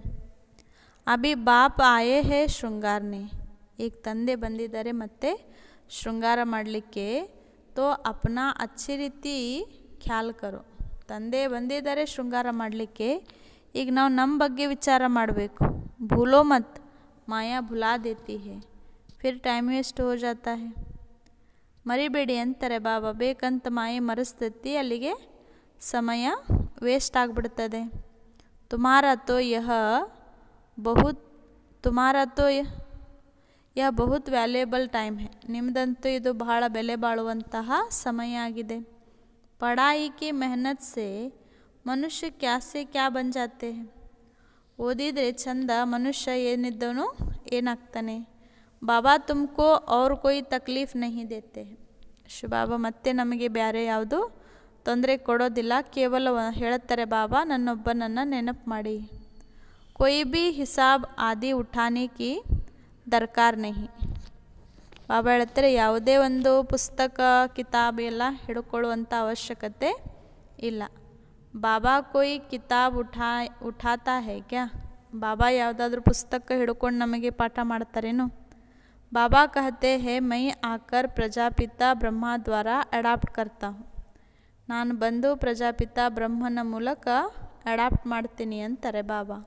अभी बाप आए है श्रृंगार ने एक तंदे बंदे मत श्रृंगार मे तो अपना अच्छी रीति ख्याल करो तंदे बंदे श्रृंगार मे ना नम बे विचार भूलो मत माया भुला देती है फिर टाइम वेस्ट हो जाता है ಮರಿಬೇಡಿ ಅಂತಾರೆ ಬಾಬಾ ಬೇಕಂತ ಮಾಯೆ ಮರೆಸ್ತತಿ ಅಲ್ಲಿಗೆ ಸಮಯ ವೇಸ್ಟ್ ಆಗಿಬಿಡ್ತದೆ ತುಮಾರತೋ ಯಹ ಬಹುತ್ ತುಮಾರತೋ ಯಹ ಬಹುತ್ ವ್ಯಾಲ್ಯೇಬಲ್ ಟೈಮ್ ಹೇ ನಿಮ್ದಂತೂ ಇದು ಬಹಳ ಬೆಲೆ ಬಾಳುವಂತಹ ಸಮಯ ಆಗಿದೆ ಪಡಾಯಿಕೆ ಮೆಹನತ್ ಸೆ ಮನುಷ್ಯ ಕ್ಯಾಸೆ ಕ್ಯಾ ಬಂಜಾತೆ ಓದಿದರೆ ಚಂದ ಮನುಷ್ಯ ಏನಿದ್ದವನು ಏನಾಗ್ತಾನೆ ಬಾಬಾ ತುಮಕೋ ಅವ್ರ ಕೊಯ್ ತಕ್ಲೀಫ್ ನಹಿ ದೇತೆ ಶು ಬಾಬಾ ಮತ್ತೆ ನಮಗೆ ಬೇರೆ ಯಾವುದು ತೊಂದರೆ ಕೊಡೋದಿಲ್ಲ ಕೇವಲ ಹೇಳುತ್ತಾರೆ ಬಾಬಾ ನನ್ನೊಬ್ಬನನ್ನು ನೆನಪು ಮಾಡಿ ಕೊಯ್ ಬಿ ಹಿಸಾಬ್ ಆದಿ ಉಠಾನೆ ಕಿ ದರ್ಕಾರ್ ನಹಿ ಬಾಬಾ ಹೇಳ್ತಾರೆ ಯಾವುದೇ ಒಂದು ಪುಸ್ತಕ ಕಿತಾಬ್ ಎಲ್ಲ ಹಿಡ್ಕೊಳ್ಳುವಂಥ ಅವಶ್ಯಕತೆ ಇಲ್ಲ ಬಾಬಾ ಕೊಯ್ ಕಿತಾಬ್ ಉಠಾ ಉಠಾತಾ ಹೇ ಬಾಬಾ ಯಾವುದಾದ್ರೂ ಪುಸ್ತಕ ಹಿಡ್ಕೊಂಡು ನಮಗೆ ಪಾಠ ಮಾಡ್ತಾರೇನು बाबा कहते हैं मैं आकर प्रजापिता ब्रह्मा द्वारा अडाप्ट करता हूँ ನಾನು ಬಂದು ಪ್ರಜಾಪಿತ ಬ್ರಹ್ಮನ ಮೂಲಕ ಅಡಾಪ್ಟ್ ಮಾಡ್ತೀನಿ ಅಂತಾರೆ ಬಾಬಾ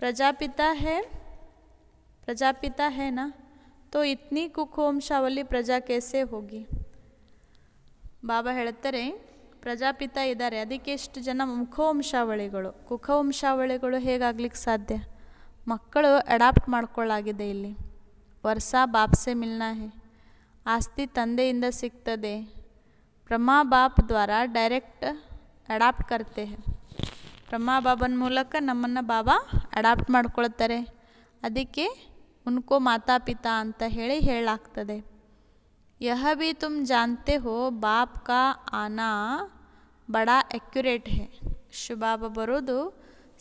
ಪ್ರಜಾಪಿತ ಹೇ ಪ್ರಜಾಪಿತ ಹೇ ನಾ ತೋ ಇತ್ನಿ ಕುಕ್ ಪ್ರಜಾ ಕೇಸೆ ಹೋಗಿ ಬಾಬಾ ಹೇಳ್ತಾರೆ ಪ್ರಜಾಪಿತ ಇದ್ದಾರೆ ಅದಕ್ಕೆ ಎಷ್ಟು ಜನ ಮುಖವಂಶಾವಳಿಗಳು ಕುಖವಂಶಾವಳಿಗಳು ಹೇಗಾಗ್ಲಿಕ್ಕೆ ಸಾಧ್ಯ ಮಕ್ಕಳು ಅಡಾಪ್ಟ್ ಮಾಡ್ಕೊಳ್ಳಾಗಿದೆ ಇಲ್ಲಿ वर्षा बाप से मिलना है आस्ती तंदे इंद सिक्त दे प्रमा बाप द्वारा डायरेक्ट अडाप्ट करते हैं प्रमा बाबन मूलक नमन बाबा अडाप्टर अदे उनको माता पिता अंत हेलते यह भी तुम जानते हो बाप का आना बड़ा एक्युरेट है शुभाब बर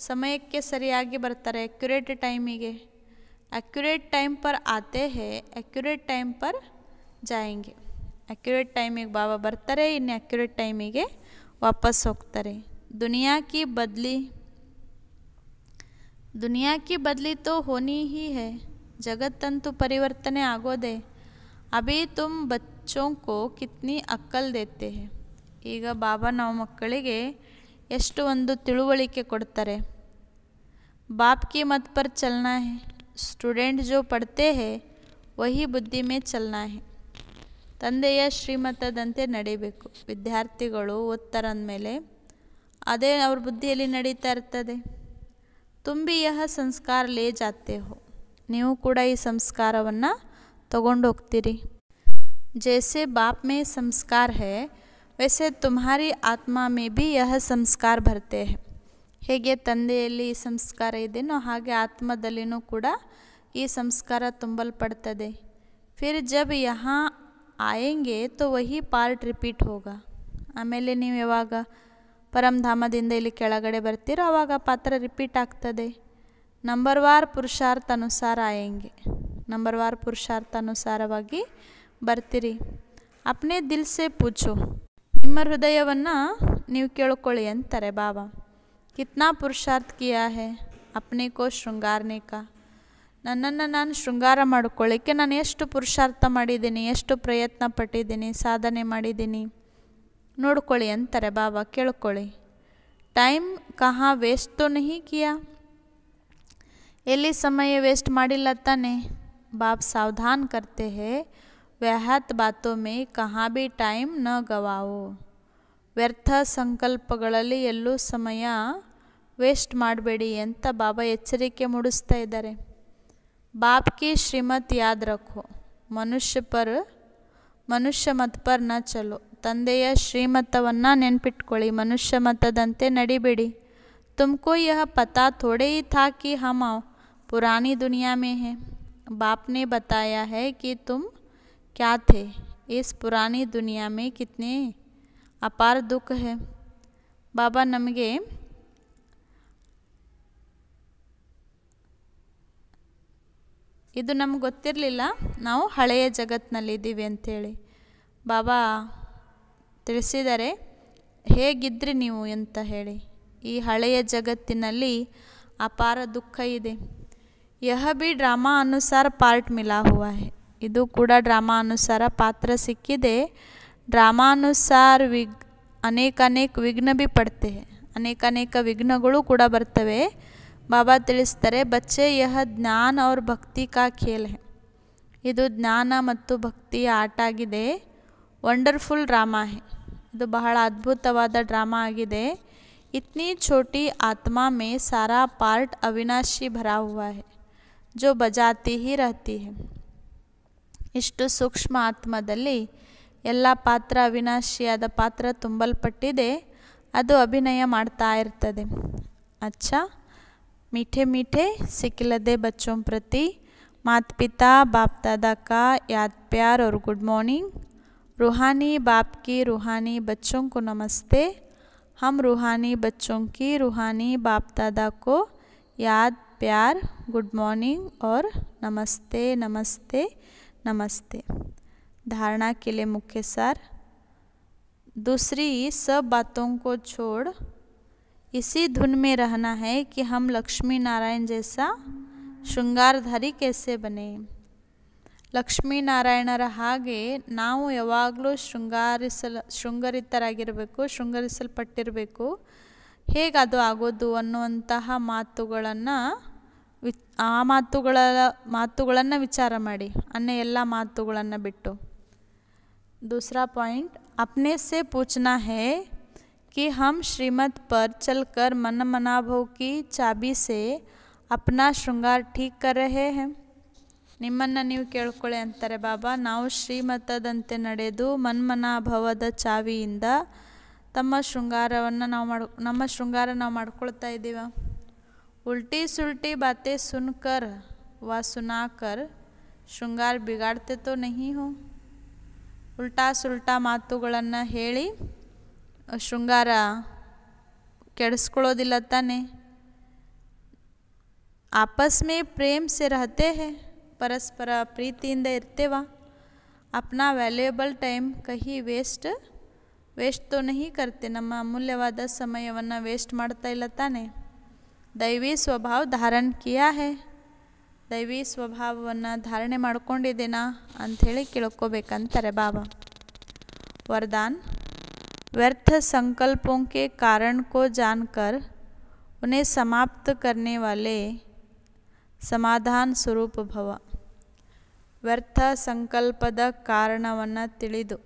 समय के सरिया बरतर एक्युरेट टाइमी एक्यूरेट टाइम पर आते हैं एक्यूरेट टाइम पर जाएंगे एक्यूरेट ಟೈಮಿಗೆ ಬಾಬಾ ಬರ್ತಾರೆ एक्यूरेट ಅಕ್ಯುರೇಟ್ ಟೈಮಿಗೆ वापस ಹೋಗ್ತಾರೆ दुनिया की बदली दुनिया की बदली तो होनी ही है जगत तंतु परिवर्तने आगोदे अभी तुम बच्चों को कितनी अक्ल देते हैं बाबा ಬಾಬಾ ನಾವು ಮಕ್ಕಳಿಗೆ को बाप की मत पर चलना है ಸ್ಟೂಡೆಂಟ್ ಜೋ ಪಡ್ತೇ ವಹಿ वही ಬುದ್ಧಿ ಮೇ ಚಲನ ಹೇ ತಂದೆಯ ಶ್ರೀಮತದಂತೆ ನಡಿಬೇಕು ವಿದ್ಯಾರ್ಥಿಗಳು ಮೇಲೆ ಅದೇ ಅವ್ರ ಬುದ್ಧಿಯಲ್ಲಿ ನಡೀತಾ ಇರ್ತದೆ ತುಂಬಿ ಯಹ ಸಂಸ್ಕಾರ ಲೇ ನೀವು ಕೂಡ ಈ ಸಂಸ್ಕಾರವನ್ನು ತಗೊಂಡು ಹೋಗ್ತೀರಿ ಜೈಸೆ ಬಾಪ್ ಮೇ ಸಂಸ್ಕಾರ ಹೇ ವೈಸೆ ತುಮಾರಿ ಆತ್ಮ ಮೇ ಬಿ ಯಹ ಸಂಸ್ಕಾರ ಭರ್ತೆ ಹೇಗೆ ತಂದೆಯಲ್ಲಿ ಈ ಸಂಸ್ಕಾರ ಇದೆಯೋ ಹಾಗೆ ಆತ್ಮದಲ್ಲಿನೂ ಕೂಡ ಈ ಸಂಸ್ಕಾರ ತುಂಬಲ್ಪಡತದೆ ಫಿರ್ ಜಬ್ ಯಹಾ ಆಯೆಂಗೇ ತೋ ವಹಿ ಪಾರ್ಟ್ ರಿಪಿಟ್ ಹೋಗಾ ಅಮೇಲೆ ನೀಯವಾಗ ಪರಮ ಧಾಮದಿಂದ ಇಲ್ಲಿ ಕೆಳಗೆ ಬರ್ತಿರೋ ಅವಾಗ ಪಾತ್ರ ರಿಪಿಟ್ ಆಗ್ತದೆ ನಂಬರ್ ವಾರ್ ಪುರುಷಾರ್ಥನुसार ಆಯೆಂಗೇ ನಂಬರ್ ವಾರ್ ಪುರುಷಾರ್ಥನुसारವಾಗಿ ಬರ್ತಿರಿ ಅಪ್ನೆ ದಿಲ್ ಸೆ ಪೂಚೋ ನಿಮ್ಮ ಹೃದಯವನ್ನ ನೀವು ಕೇಳಿಕೊಳ್ಳಿ ಅಂತಾರೆ ಬಾಬಾ कितना पुरुषार्थ किया है अपने को श्रृंगारने का ನನ್ನನ್ನು ನಾನು ಶೃಂಗಾರ ಮಾಡಿಕೊಳ್ಳಿಕ್ಕೆ ನಾನು ಎಷ್ಟು ಪುರುಷಾರ್ಥ ಮಾಡಿದ್ದೀನಿ ಎಷ್ಟು ಪ್ರಯತ್ನ ಪಟ್ಟಿದ್ದೀನಿ ಸಾಧನೆ ಮಾಡಿದ್ದೀನಿ ನೋಡ್ಕೊಳ್ಳಿ ಅಂತಾರೆ ಬಾಬಾ ಕೇಳ್ಕೊಳ್ಳಿ ಟೈಮ್ ಕಹಾ ವೇಸ್ಟ್ ತೋ ನಹಿ ಕಿಯಾ ಎಲ್ಲಿ ಸಮಯ ವೇಸ್ಟ್ ಮಾಡಿಲ್ಲ ತಾನೆ ಬಾಬ್ ಸಾವಧಾನ ಕರ್ತೆ ಹೇ ವ್ಯಾಹತ್ ಬಾತೋ ಮೇ ಕಹಾ ಬಿ ಟೈಮ್ ನ ಗವಾವು ವ್ಯರ್ಥ ಸಂಕಲ್ಪಗಳಲ್ಲಿ ಎಲ್ಲೂ ಸಮಯ ವೇಸ್ಟ್ ಮಾಡಬೇಡಿ ಅಂತ ಬಾಬಾ ಎಚ್ಚರಿಕೆ ಮೂಡಿಸ್ತಾ ಇದ್ದಾರೆ बाप की श्रीमत याद रखो मनुष्य पर मनुष्य मत पर न चलो ತಂದೆಯ ಶ್ರೀಮತವನ್ನು ನೆನಪಿಟ್ಕೊಳ್ಳಿ मनुष्य मतदे ನಡಿಬೇಡಿ तुमको यह पता थोड़े ही था कि हम पुरानी दुनिया में हैं बाप ने बताया है कि तुम क्या थे इस पुरानी दुनिया में कितने अपार दुख है बाबा नमगे ಇದು ನಮ್ಗೆ ಗೊತ್ತಿರಲಿಲ್ಲ ನಾವು ಹಳೆಯ ಜಗತ್ತಿನಲ್ಲಿದ್ದೀವಿ ಅಂಥೇಳಿ ಬಾಬಾ ತಿಳಿಸಿದರೆ ಹೇಗಿದ್ರಿ ನೀವು ಅಂತ ಹೇಳಿ ಈ ಹಳೆಯ ಜಗತ್ತಿನಲ್ಲಿ ಅಪಾರ ದುಃಖ ಇದೆ ಯಹ ಬಿ ಡ್ರಾಮಾ ಅನುಸಾರ ಪಾರ್ಟ್ ಮಿಲಾ ಹುವ ಇದು ಕೂಡ ಡ್ರಾಮಾ ಅನುಸಾರ ಪಾತ್ರ ಸಿಕ್ಕಿದೆ ಡ್ರಾಮಾ ಅನುಸಾರ ವಿಗ್ ಅನೇಕ ಅನೇಕ ವಿಘ್ನ ಬಿ ಪಡ್ತೆ ಅನೇಕ ಅನೇಕ ವಿಘ್ನಗಳು ಕೂಡ ಬರ್ತವೆ ಬಾಬಾ ತಿಳಿಸ್ತಾರೆ ಬಚ್ಚೆ ಯಹ ಜ್ಞಾನ ಅವ್ರ ಭಕ್ತಿ ಕಾ ಖೇಲ್ ಹೆ ಇದು ಜ್ಞಾನ ಮತ್ತು ಭಕ್ತಿಯ ಆಟ ಆಗಿದೆ ವಂಡರ್ಫುಲ್ ಡ್ರಾಮಾ ಹೆ ಇದು ಬಹಳ ಅದ್ಭುತವಾದ ಡ್ರಾಮಾ ಆಗಿದೆ ಇತ್ನಿ ಛೋಟಿ ಆತ್ಮಾ ಮೇ ಸಾರಾ ಪಾರ್ಟ್ ಅವಿನಾಶಿ ಭರಾ ಹುವಾ ಹೆ ಜೋ ಬಜಾತಿ ಹಿ ರಹತಿ ಹೆ ಇಷ್ಟು ಸೂಕ್ಷ್ಮ ಆತ್ಮದಲ್ಲಿ ಎಲ್ಲ ಪಾತ್ರ ಅವಿನಾಶಿಯಾದ ಪಾತ್ರ ತುಂಬಲ್ಪಟ್ಟಿದೆ ಅದು ಅಭಿನಯ ಮಾಡ್ತಾ ಇರ್ತದೆ ಅಚ್ಚಾ मीठे मीठे सिकलदे बच्चों प्रति माता पिता बाप दादा का याद प्यार और गुड मॉर्निंग रूहानी बाप की रूहानी बच्चों को नमस्ते हम रूहानी बच्चों की रूहानी बाप दादा को याद प्यार गुड मॉर्निंग और नमस्ते नमस्ते नमस्ते धारणा के लिए मुख्य सार दूसरी सब बातों को छोड़ इसी धुन में रहना है कि हम लक्ष्मी नारायण जैसा ಶೃಂಗಾರಧಾರಿ ಕೆಸೆ ಬನೆ ಲಕ್ಷ್ಮೀನಾರಾಯಣರ ಹಾಗೆ ನಾವು ಯಾವಾಗಲೂ ಶೃಂಗಾರಿಸಲ್ ಶೃಂಗರಿತರಾಗಿರಬೇಕು ಶೃಂಗರಿಸಲ್ಪಟ್ಟಿರಬೇಕು ಹೇಗೆ ಅದು ಆಗೋದು ಅನ್ನುವಂತಹ ಮಾತುಗಳನ್ನು ವಿ ಆ ಮಾತುಗಳ ಮಾತುಗಳನ್ನು ವಿಚಾರ ಮಾಡಿ ಅನ್ನೇ ಎಲ್ಲ ಮಾತುಗಳನ್ನು ಬಿಟ್ಟು ದೂಸರಾ ಪಾಯಿಂಟ್ ಅಪ್ನೆ ಸೇ ಪೂಚನಾ ಹೇ ಏ ہم ಶ್ರೀಮದ್ ಪರ್ ಚಲಕರ್ ಮನಮನಭೋಕಿ चाबी से अपना श्रृंगार ठीक कर रहे हैं निम्मनನ نیو ಕೇಳ್ಕೋಳೆ ಅಂತಾರೆ ಬಾಬಾ ನಾವು ಶ್ರೀಮತದಂತೆ ನಡೆದು ಮನಮನಭವದ चावीಯಿಂದ ತಮ್ಮ श्रृंगारವನ್ನು ನಮ್ಮ श्रृंगारವನ್ನು ಮಾಡ್ಕಳ್ತಾ ಇದ್ದೀವಾ ಉಲ್ಟಿ ಸುಲ್ಟಿ баತೆ सुनकर वा सुनाकर श्रृंगार बिगाड़ते तो नहीं हो उल्टा सुल्टा ಮಾತುಗಳನ್ನು ಹೇಳಿ अश्रृंगारा ಕೆಡಿಸ್ಕೊಳ್ಳೋದಿಲ್ಲ ತಾನೆ आपस में प्रेम से रहते हैं परस्परा प्रीति인데요 ಇರ್ತೆವಾ apna available time kahi waste waste तो नहीं करते न मामূল্যವಾದ ಸಮಯವನ್ನ waste ಮಾಡ್ತಾ ಇಲ್ಲ ತಾನೆ दैवी स्वभाव धारण किया है दैवी स्वभावವನ್ನ ಧಾರಣೆ ಮಾಡ್ಕೊಂಡಿದ್ದೇನಾ ಅಂತ ಹೇಳಿ ಕೇಳ್ಕೊಬೇಕಂತಾರೆ ಬಾಬಾ वरदान व्यर्थ संकल्पों के कारण को जानकर उन्हें समाप्त करने वाले समाधान स्वरूप भव व्यर्थ ಸಂಕಲ್ಪದ ಕಾರಣವನ್ನು ತಿಳಿದು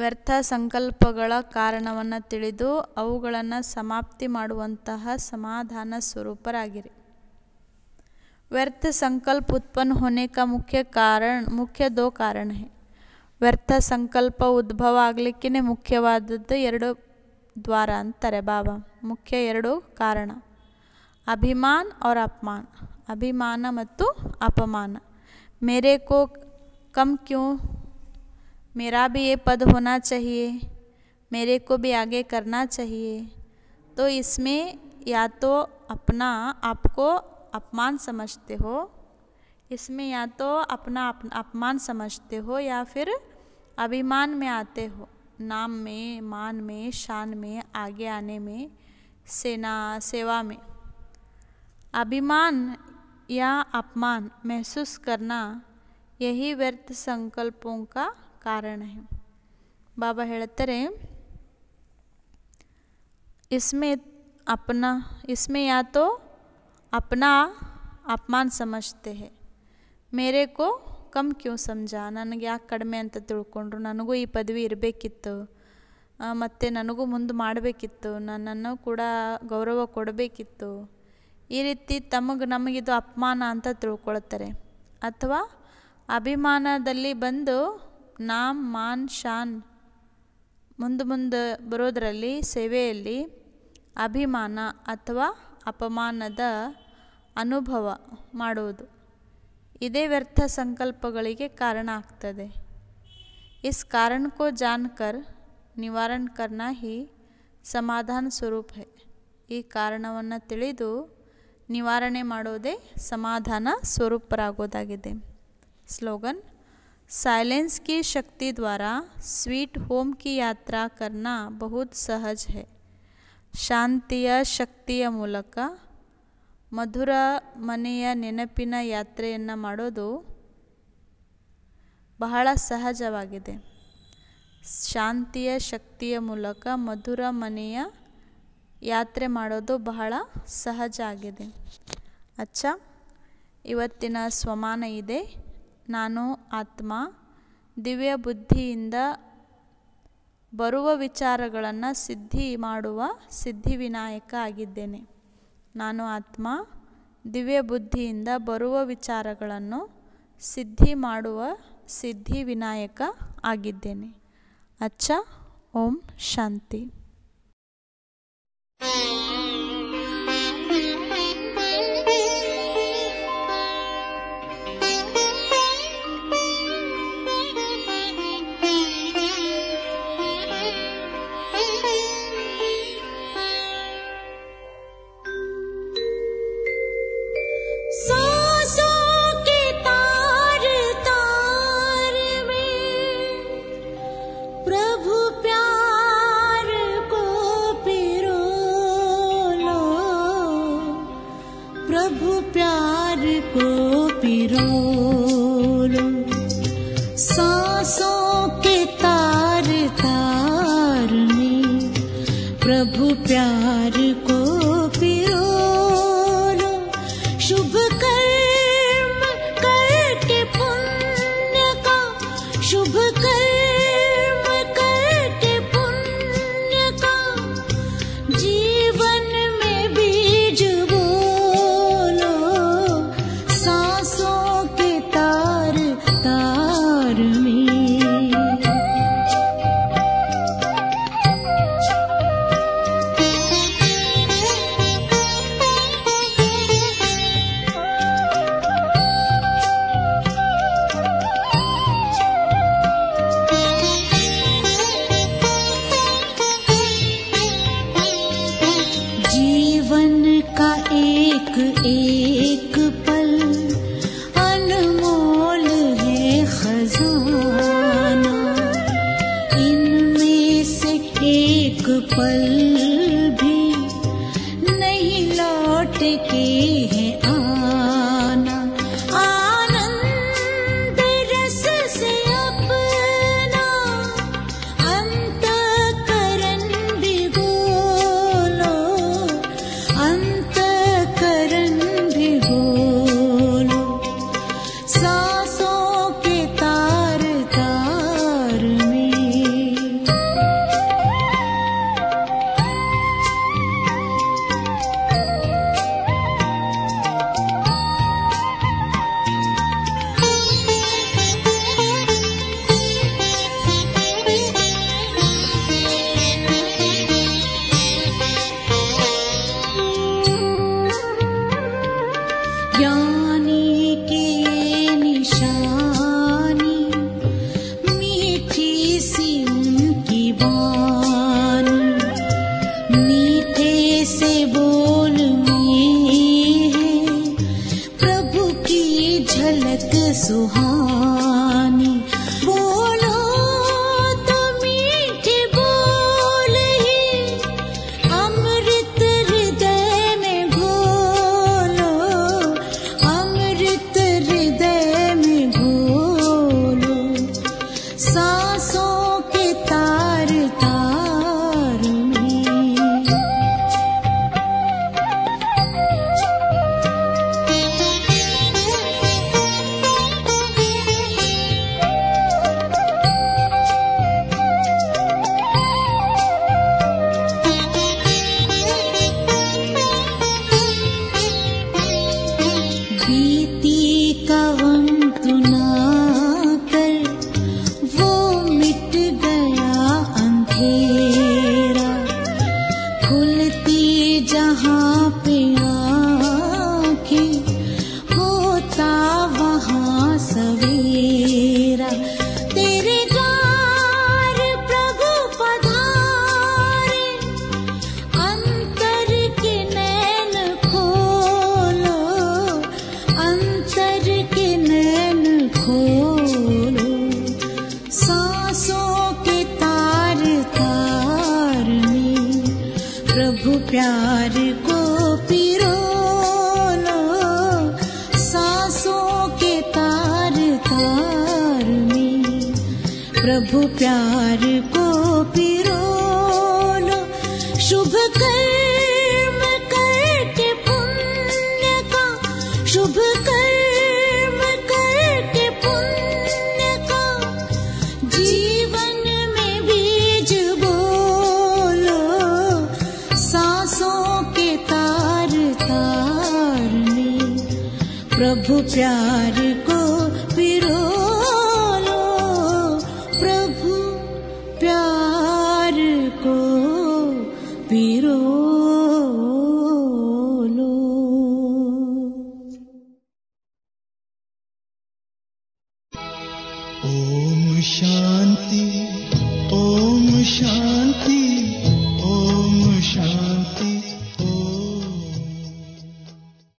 ವ್ಯರ್ಥ ಸಂಕಲ್ಪಗಳ ಕಾರಣವನ್ನು ತಿಳಿದು ಅವುಗಳನ್ನು ಸಮಾಪ್ತಿ ಮಾಡುವಂತಹ व्यर्थ संकल्प उत्पन्न होने का मुख्य कारण मुख्य दो कारण हैं व्यर्थ संकल्प उद्भव आगे मुख्यवाद एर द्वार अतर बाबा मुख्य एरू कारण अभिमान और अपमान अभिमान अपमान मेरे को कम क्यों मेरा भी ये पद होना चाहिए मेरे को भी आगे करना चाहिए तो इसमें या तो अपना आपको अपमान समझते हो इसमें या तो अपना अपमान समझते हो या फिर अभिमान में आते हो नाम में मान में शान में आगे आने में सेना सेवा में अभिमान या अपमान महसूस करना यही व्यर्थ संकल्पों का कारण है बाबा हेतरे इसमें अपना इसमें या तो अपना अपमान समझते हैं ಮೇರೆಗೋ ಕಮ್ ಕ್ಯೂ ಸಮಜ ನನಗೆ ಯಾಕೆ ಕಡಿಮೆ ಅಂತ ತಿಳ್ಕೊಂಡ್ರು ನನಗೂ ಈ ಪದವಿ ಇರಬೇಕಿತ್ತು ಮತ್ತು ನನಗೂ ಮುಂದೆ ಮಾಡಬೇಕಿತ್ತು ನನ್ನನ್ನು ಕೂಡ ಗೌರವ ಕೊಡಬೇಕಿತ್ತು ಈ ರೀತಿ ತಮಗೆ ನಮಗಿದು ಅಪಮಾನ ಅಂತ ತಿಳ್ಕೊಳ್ತಾರೆ ಅಥವಾ ಅಭಿಮಾನದಲ್ಲಿ ಬಂದು ನಾಮ್ ಮಾನ್ ಶಾನ್ ಮುಂದೆ ಮುಂದೆ ಬರೋದರಲ್ಲಿ ಸೇವೆಯಲ್ಲಿ ಅಭಿಮಾನ ಅಥವಾ ಅಪಮಾನದ ಅನುಭವ ಮಾಡುವುದು ಇದೇವರ್ಥ ಸಂಕಲ್ಪಗಳಿಗೆ ಕಾರಣ ಆಗ್ತದೆ ಈ ಕಾರಣ ಕೊ ಜಾನ್ಕರ್ ನಿವಾರಣ کرنا ಹಿ સમાધાન ಸ್ವರೂಪ ಹೇ ಈ ಕಾರಣವನ್ನ ತಿಳಿದು ನಿವಾರಣೆ ಮಾಡೋದೆ સમાdana ಸ್ವರೂಪರಾಗೋದಾಗಿದೆ ಸ್ಲೋಗನ್ ಸೈಲೆನ್ಸ್ ಕೆ ಶಕ್ತಿ ದ್ವಾರ स्वीट ಹೋಮ್ ಕೆ ಯಾತ್ರಾ کرنا ಬಹುತ್ ಸಹಜ ಹೇ ಶಾಂತಿ ಯ ಶಕ್ತಿ ಯ ಮೂಲಕ ಮಧುರ ಮನೆಯ ನೆನಪಿನ ಯಾತ್ರೆಯನ್ನು ಮಾಡೋದು ಬಹಳ ಸಹಜವಾಗಿದೆ ಶಾಂತಿಯ ಶಕ್ತಿಯ ಮೂಲಕ ಮಧುರ ಮನೆಯ ಯಾತ್ರೆ ಮಾಡೋದು ಬಹಳ ಸಹಜ ಆಗಿದೆ ಅಚ್ಚ ಇವತ್ತಿನ ಸ್ವಮಾನ ಇದೆ ನಾನು ಆತ್ಮ ದಿವ್ಯ ಬುದ್ಧಿಯಿಂದ ಬರುವ ವಿಚಾರಗಳನ್ನು ಸಿದ್ಧಿ ಮಾಡುವ ಸಿದ್ಧಿವಿನಾಯಕ ಆಗಿದ್ದೇನೆ ನಾನು ಆತ್ಮ ದಿವ್ಯ ಬುದ್ಧಿಯಿಂದ ಬರುವ ವಿಚಾರಗಳನ್ನು ಸಿದ್ಧಿ ಮಾಡುವ ಸಿದ್ಧಿ ವಿನಾಯಕ ಆಗಿದ್ದೇನೆ ಅಚ್ಚ ಓಂ ಶಾಂತಿ